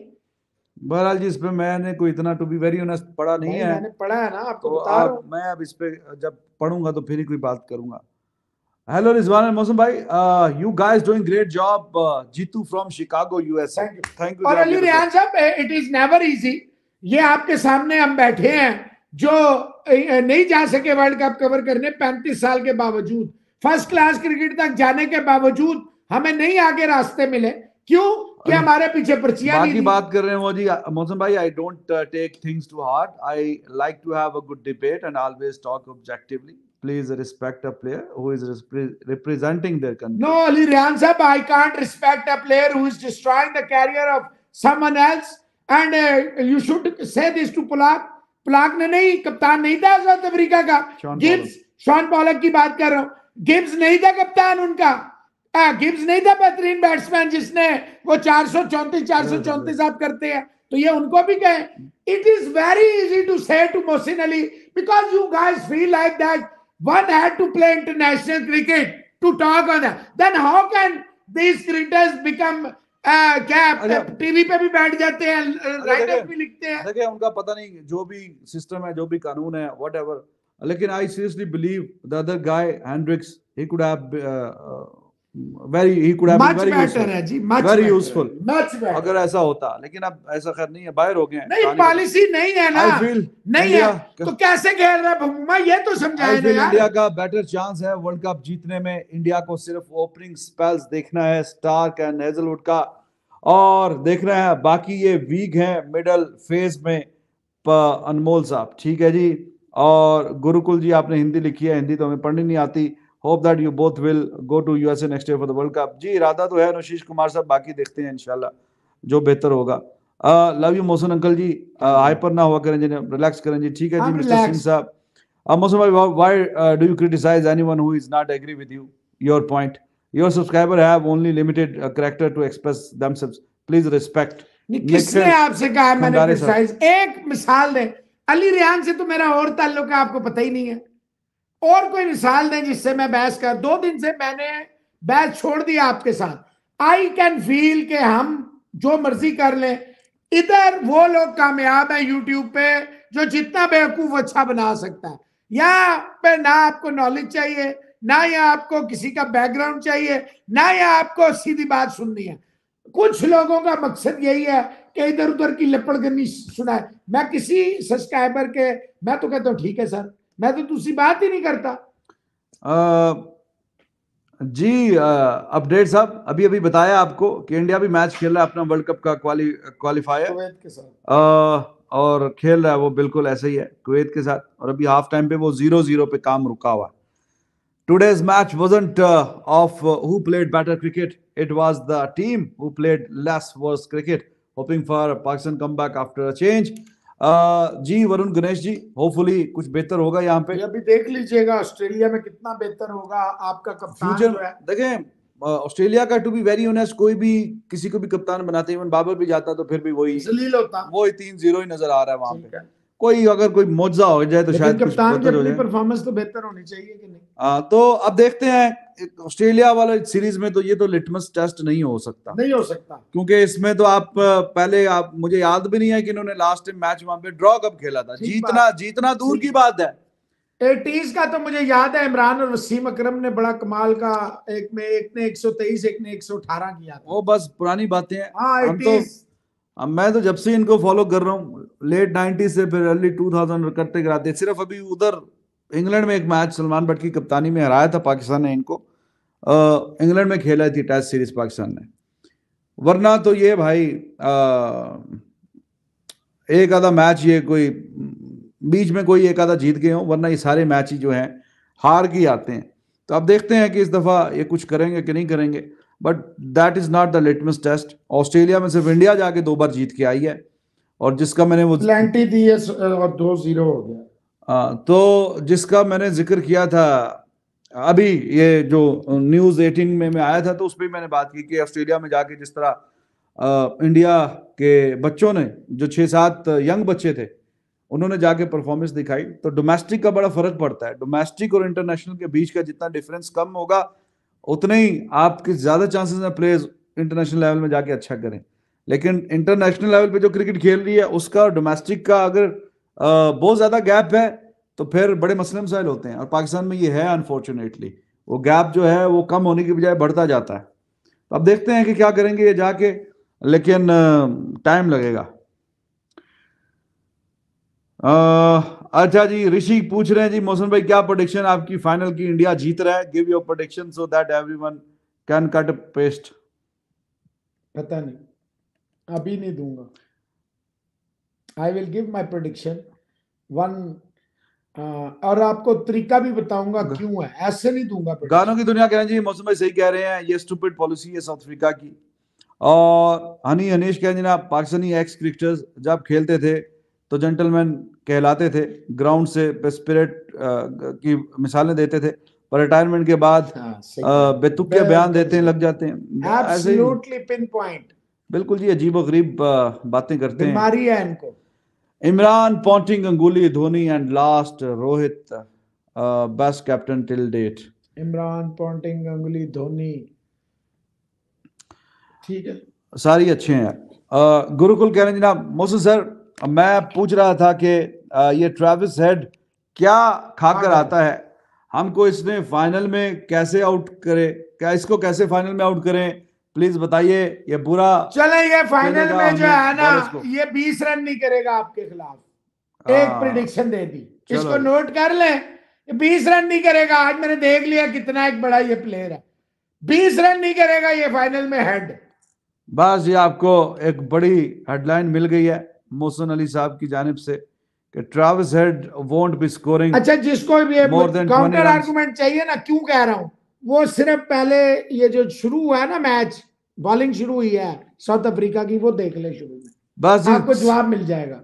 बहरहाल जी इस पे मैंने कोई इतना टू बी वेरी ऑनेस्ट पढ़ा नहीं, नहीं है मैंने पढ़ा है ना आपको तो बता आप, मैं अब इस पे जब पढ़ूंगा तो फिर ही कोई बात करूंगा हेलो रिजवान मौसम भाई you guys doing great job Jitu from Chicago US thank you और अली रियान साहब इट इज नेवर इजी ये आपके सामने हम बैठे हैं जो नहीं जा सके वर्ल्ड कप कवर करने पैंतीस साल के बावजूद फर्स्ट क्लास क्रिकेट तक जाने के बावजूद हमें नहीं आगे रास्ते मिले क्यों कि हमारे पीछे बात कर रहे हैं मौसम भाई I don't take things to heart I like to have a good debate and always talk objectively please respect a player who is representing their country no Ali Riyan साहब I can't respect a player who is destroying the career of someone else and you should say this to Pollock Pollock ने नहीं कप्तान नहीं था South Africa का Gibbs Shaun Pollock की बात कर रहा हूं गिब्स नहीं था कप्तान उनका गिब्स नहीं था बेहतरीन बैट्समैन जिसने वो चार सौ चौंतीस चार सौ चौंतीस आप करते हैं तो ये उनको भी कहे it is very easy to say to Mohsin Ali because you guys feel like that one had to play international cricket to talk on then how can this cricketers become ah, क्या अच्छा। टीवी पे भी बैठ जाते हैं राइटर्स अच्छा, भी लिखते हैं देखिए उनका पता नहीं जो भी सिस्टम है जो भी कानून है वट लेकिन I seriously believe the other guy Hendricks he could have very he could have very better है जी much very useful much better अगर ऐसा होता लेकिन अब ऐसा खैर नहीं है बाहर हो गए हैं नहीं पॉलिसी नहीं है ना feel, नहीं India, है तो कैसे खेल रहा है ये तो समझाए ना इंडिया का बेटर चांस है वर्ल्ड कप जीतने में इंडिया को सिर्फ ओपनिंग स्पेल्स देखना है स्टार्क एंड हेजलवुड का और देखना है बाकी ये वीक है मिडल फेज में अनमोल साहब ठीक है जी और गुरुकुल जी आपने हिंदी लिखी है हिंदी तो हमें पढ़नी नहीं आती hope that you both will go to U S A next year for the world cup जी इरादा तो है नुशीश कुमार साहब बाकी देखते हैं इनशाला जो बेहतर होगा लव यू मोहसन अंकल जी हाइपर ना हुआ करें जी रिलैक्स करें जी ठीक है जी मिस्टर सिंह साहब मोहसन भाई why do you criticise anyone who is not agree with you? Your point. Your subscriber have only limited uh, character to express themselves. Please respect. किसने आपसे कहा मैंने एक मिसाल दे अली रियान से तो मेरा और ताल्लुक है आपको पता ही नहीं है और कोई मिसाल दें जिससे मैं बहस कर दो दिन से मैंने बहस छोड़ दी आपके साथ आई कैन फील के हम जो मर्जी कर लें इधर वो लोग कामयाब है यूट्यूब पे जो जितना बेवकूफ अच्छा बना सकता है यहाँ पे ना आपको नॉलेज चाहिए ना यहाँ आपको किसी का बैकग्राउंड चाहिए ना यहाँ आपको सीधी बात सुननी है कुछ लोगों का मकसद यही है कि इधर उधर की लपड़गनी सुनाए मैं किसी सब्सक्राइबर के मैं तो कहता हूँ ठीक है सर मैं तो दूसरी बात ही नहीं करता आ, जी अपडेट साहब अभी अभी बताया आपको कि इंडिया भी मैच खेल रहा है अपना वर्ल्ड कप का क्वाली क्वालिफायर और खेल रहा है वो बिल्कुल ऐसे ही है कुवैत के साथ और अभी हाफ टाइम पे वो जीरो जीरो पे काम रुका हुआ today's match wasn't of who played better cricket it was the team who played less worse cricket hoping for Pakistan come back after a change जी वरुण गणेश जी होपफुली कुछ बेहतर होगा यहाँ पे अभी देख लीजिएगा ऑस्ट्रेलिया में कितना बेहतर होगा आपका कप्तान देखे देखें ऑस्ट्रेलिया का टू बी वेरी ऑनेस्ट कोई भी किसी को भी कप्तान बनाते इवन बाबर भी जाता तो फिर भी वही होता वही तीन जीरो ही नजर आ रहा है वहां पे कोई अगर कोई मोजा हो जाए तो शायद कप्तान की परफॉर्मेंस तो बेहतर होनी चाहिए कि नहीं आ, तो अब देखते हैं ऑस्ट्रेलिया वाले सीरीज में तो ये तो लिटमस टेस्ट नहीं हो सकता नहीं हो सकता क्योंकि इसमें तो आप पहले आप मुझे याद भी नहीं है कि इन्होंने लास्ट टाइम मैच वहां पे ड्रॉ कब खेला था जीतना जीतना दूर की बात है एटीज का तो मुझे याद है इमरान और वसीम अकरम ने बड़ा कमाल का एक में एक ने 123 एक ने 118 किया था वो बस पुरानी बातें हैं हाँ, हम तो अब मैं तो जब से इनको फॉलो कर रहा हूँ लेट 90 से फिर अर्ली 2000 करते कराते सिर्फ अभी उधर इंग्लैंड में एक मैच सलमान भट्ट की कप्तानी में हराया था पाकिस्तान ने इनको इंग्लैंड में खेला थी टेस्ट सीरीज पाकिस्तान ने वरना तो ये भाई आ, एक आधा मैच ये कोई बीच में कोई एक आधा जीत गए हो वरना ये सारे मैच ही जो हैं हार के आते हैं तो अब देखते हैं कि इस दफ़ा ये कुछ करेंगे कि नहीं करेंगे but that is not the litmus test Australia में सिर्फ इंडिया जाके दो बार जीत के आई है और जिसका मैंने वो प्लेंटी दी है और दो जीरो हो गया तो जिसका मैंने जिक्र किया था अभी ये जो न्यूज़ एटीन में मैं आया था तो उस पर मैंने बात की कि ऑस्ट्रेलिया में जाके जिस तरह इंडिया के बच्चों ने जो छः सात यंग बच्चे थे उन्होंने जाके परफॉर्मेंस दिखाई तो डोमेस्टिक का बड़ा फर्क पड़ता है डोमेस्टिक और इंटरनेशनल के बीच का जितना डिफरेंस कम होगा उतने ही आपके ज़्यादा चांसेस हैं प्लेयर्स इंटरनेशनल लेवल में जाके अच्छा करें लेकिन इंटरनेशनल लेवल पे जो क्रिकेट खेल रही है उसका डोमेस्टिक का अगर बहुत ज़्यादा गैप है तो फिर बड़े मसले मसाइल होते हैं और पाकिस्तान में ये है अनफॉर्चुनेटली वो गैप जो है वो कम होने की बजाय बढ़ता जाता है तो अब देखते हैं कि क्या करेंगे ये जाके लेकिन टाइम लगेगा अच्छा जी ऋषि पूछ रहे हैं जी मोहसन भाई क्या प्रोडिक्शन आपकी फाइनल की इंडिया जीत रहा है give your prediction so that every can cut paste पता नहीं अभी नहीं दूंगा I will give my prediction one और आपको तरीका भी बताऊंगा क्यों है ऐसे नहीं दूंगा गानों की दुनिया कह रहे हैं जी मौसम सही कह रहे हैं ये स्टूपिड पॉलिसी है साउथ अफ्रीका की और हनी हनीश कह जी ना पाकिस्तानी एक्स क्रिकेटर्स जब खेलते थे तो जेंटलमैन कहलाते थे ग्राउंड से स्पिरिट uh, की मिसालें देते थे पर रिटायरमेंट के बाद हाँ, uh, बेतुके बयान देते हैं लग जाते हैं बिल्कुल जी अजीब गरीब uh, बातें करते हैं बीमारी है इनको Imran, Ponting, Ganguly, Dhoni, and last Rohit, uh, best captain till date. Imran, Ponting, Ganguly, Dhoni. ठीक है सारी अच्छे हैं uh, गुरुकुल कह रहे हैं जनाब मोहसिन सर मैं पूछ रहा था कि uh, ये ट्रेविस हेड क्या खाकर आता है हमको इसने फाइनल में कैसे आउट करे क्या इसको कैसे फाइनल में आउट करें प्लीज बताइए ये बुरा चले ये फाइनल में जो है ना ये बीस रन नहीं करेगा आपके खिलाफ हाँ। एक प्रिडिक्शन दे दी इसको नोट कर ले बीस रन नहीं करेगा आज मैंने देख लिया कितना एक बड़ा ये प्लेयर है बीस रन नहीं करेगा ये फाइनल में हेड बस ये आपको एक बड़ी हेडलाइन मिल गई है मोहसन अली साहब की जानब से कि Travis Head won't be scoring अच्छा जिसको भी काउंटर आर्गुमेंट चाहिए ना क्यों कह रहा हूं वो सिर्फ पहले ये जो शुरू हुआ ना मैच बॉलिंग शुरू हुई है साउथ अफ्रीका की वो देख ले शुरू में बस आपको जवाब मिल जाएगा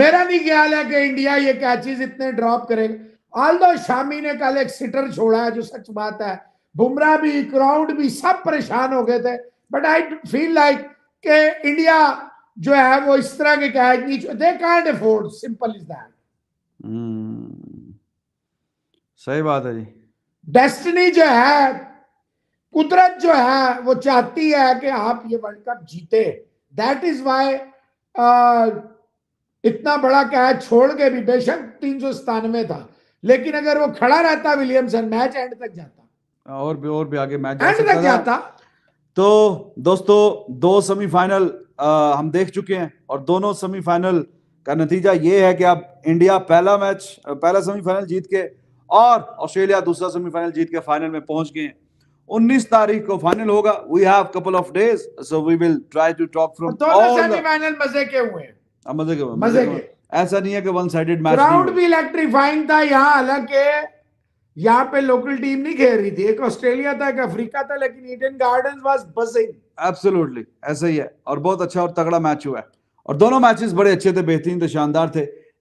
मेरा भी ख्याल है कि इंडिया ये कैचेज इतने ड्रॉप करेगा ऑल दो शामी ने कल एक सिटर छोड़ा है जो सच बात है बुमराह भी क्राउड भी सब परेशान हो गए थे बट आई फील लाइक के इंडिया जो है वो इस तरह के कैच नहीं they can't afford simple is that सही बात है जी डेस्टिनी जो है कुदरत जो है वो चाहती है कि आप ये वर्ल्ड कप जीते दैट इज वाई इतना बड़ा कैच छोड़ के भी बेशक तीन सौ सतानवे था लेकिन अगर वो खड़ा रहता विलियमसन मैच एंड तक जाता हाँ, और भी और भी आगे मैच एंड तक जाता तो दोस्तों दो सेमीफाइनल हम देख चुके हैं और दोनों सेमीफाइनल का नतीजा ये है कि अब इंडिया पहला मैच पहला सेमीफाइनल जीत के और ऑस्ट्रेलिया दूसरा सेमीफाइनल जीत के फाइनल में पहुंच गए 19 तारीख को फाइनल होगा we have couple of days so we will try to talk from semifinal मजे के हुए मजे के मजे के ऐसा नहीं है कि वन साइडेड मैच ग्राउंड भी इलेक्ट्रीफाइंग था यहाँ हालांकि यहाँ पे लोकल टीम नहीं खेल रही थी एक ऑस्ट्रेलिया था एक अफ्रीका था लेकिन Eden Garden was buzzing absolutely ऐसा ही है और बहुत अच्छा और तगड़ा मैच हुआ है और दोनों मैचेस बड़े अच्छे थे बेहतरीन थे शानदार थे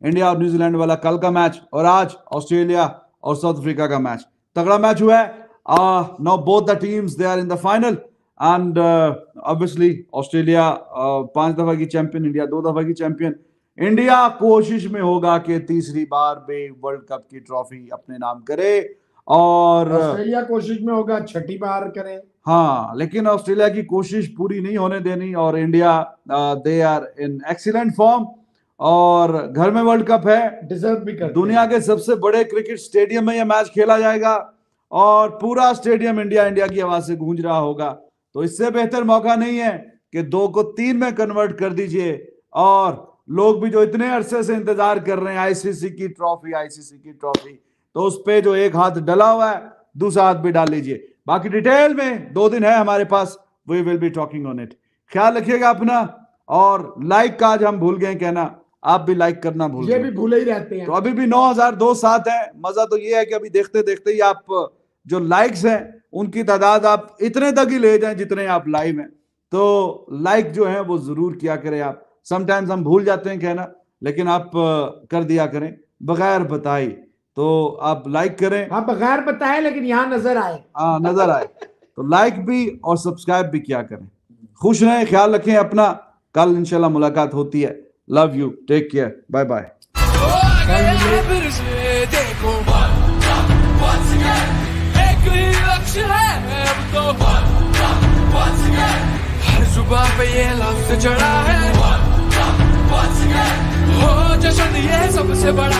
इंडिया और न्यूजीलैंड वाला कल का मैच और आज ऑस्ट्रेलिया और साउथ अफ्रीका का मैच तगड़ा मैच हुआ है now both the teams they are in the final and obviously Australia पांच दफा की चैंपियन इंडिया दो दफा की चैंपियन इंडिया कोशिश में होगा कि तीसरी बार भी वर्ल्ड कप की ट्रॉफी अपने नाम करे और ऑस्ट्रेलिया कोशिश में होगा छठी बार करे हाँ लेकिन ऑस्ट्रेलिया की कोशिश पूरी नहीं होने देनी और India they are in excellent form और घर में वर्ल्ड कप है डिजर्व भी कर दुनिया के सबसे बड़े क्रिकेट स्टेडियम में यह मैच खेला जाएगा और पूरा स्टेडियम इंडिया इंडिया की आवाज से गूंज रहा होगा तो इससे बेहतर मौका नहीं है कि दो को तीन में कन्वर्ट कर दीजिए और लोग भी जो इतने अरसे से इंतजार कर रहे हैं आईसीसी की ट्रॉफी आईसीसी की ट्रॉफी तो उस पर जो एक हाथ डला हुआ है दूसरा हाथ भी डाल लीजिए बाकी डिटेल में दो दिन है हमारे पास we will be talking on it ख्याल रखिएगा अपना और लाइक का आज हम भूल गए कहना आप भी लाइक करना भूल ये भी भूले ही रहते हैं तो अभी भी नौ हजार दो सात है मजा तो ये है कि अभी देखते देखते ही आप जो लाइक्स हैं उनकी तादाद आप इतने तक ही ले जाए जितने आप लाइव हैं तो लाइक जो है वो जरूर किया करें आप समटाइम्स हम भूल जाते हैं कहना लेकिन आप कर दिया करें बगैर बताए तो आप लाइक करें आप हाँ, बगैर बताए लेकिन यहाँ नजर आए हाँ नजर आए तो लाइक भी और सब्सक्राइब भी किया करें खुश रहें ख्याल रखें अपना कल इंशाल्लाह मुलाकात होती है love you take care bye bye हर सुबह पे ये लफ्ज चढ़ा है हो जश्न ये सबसे बड़ा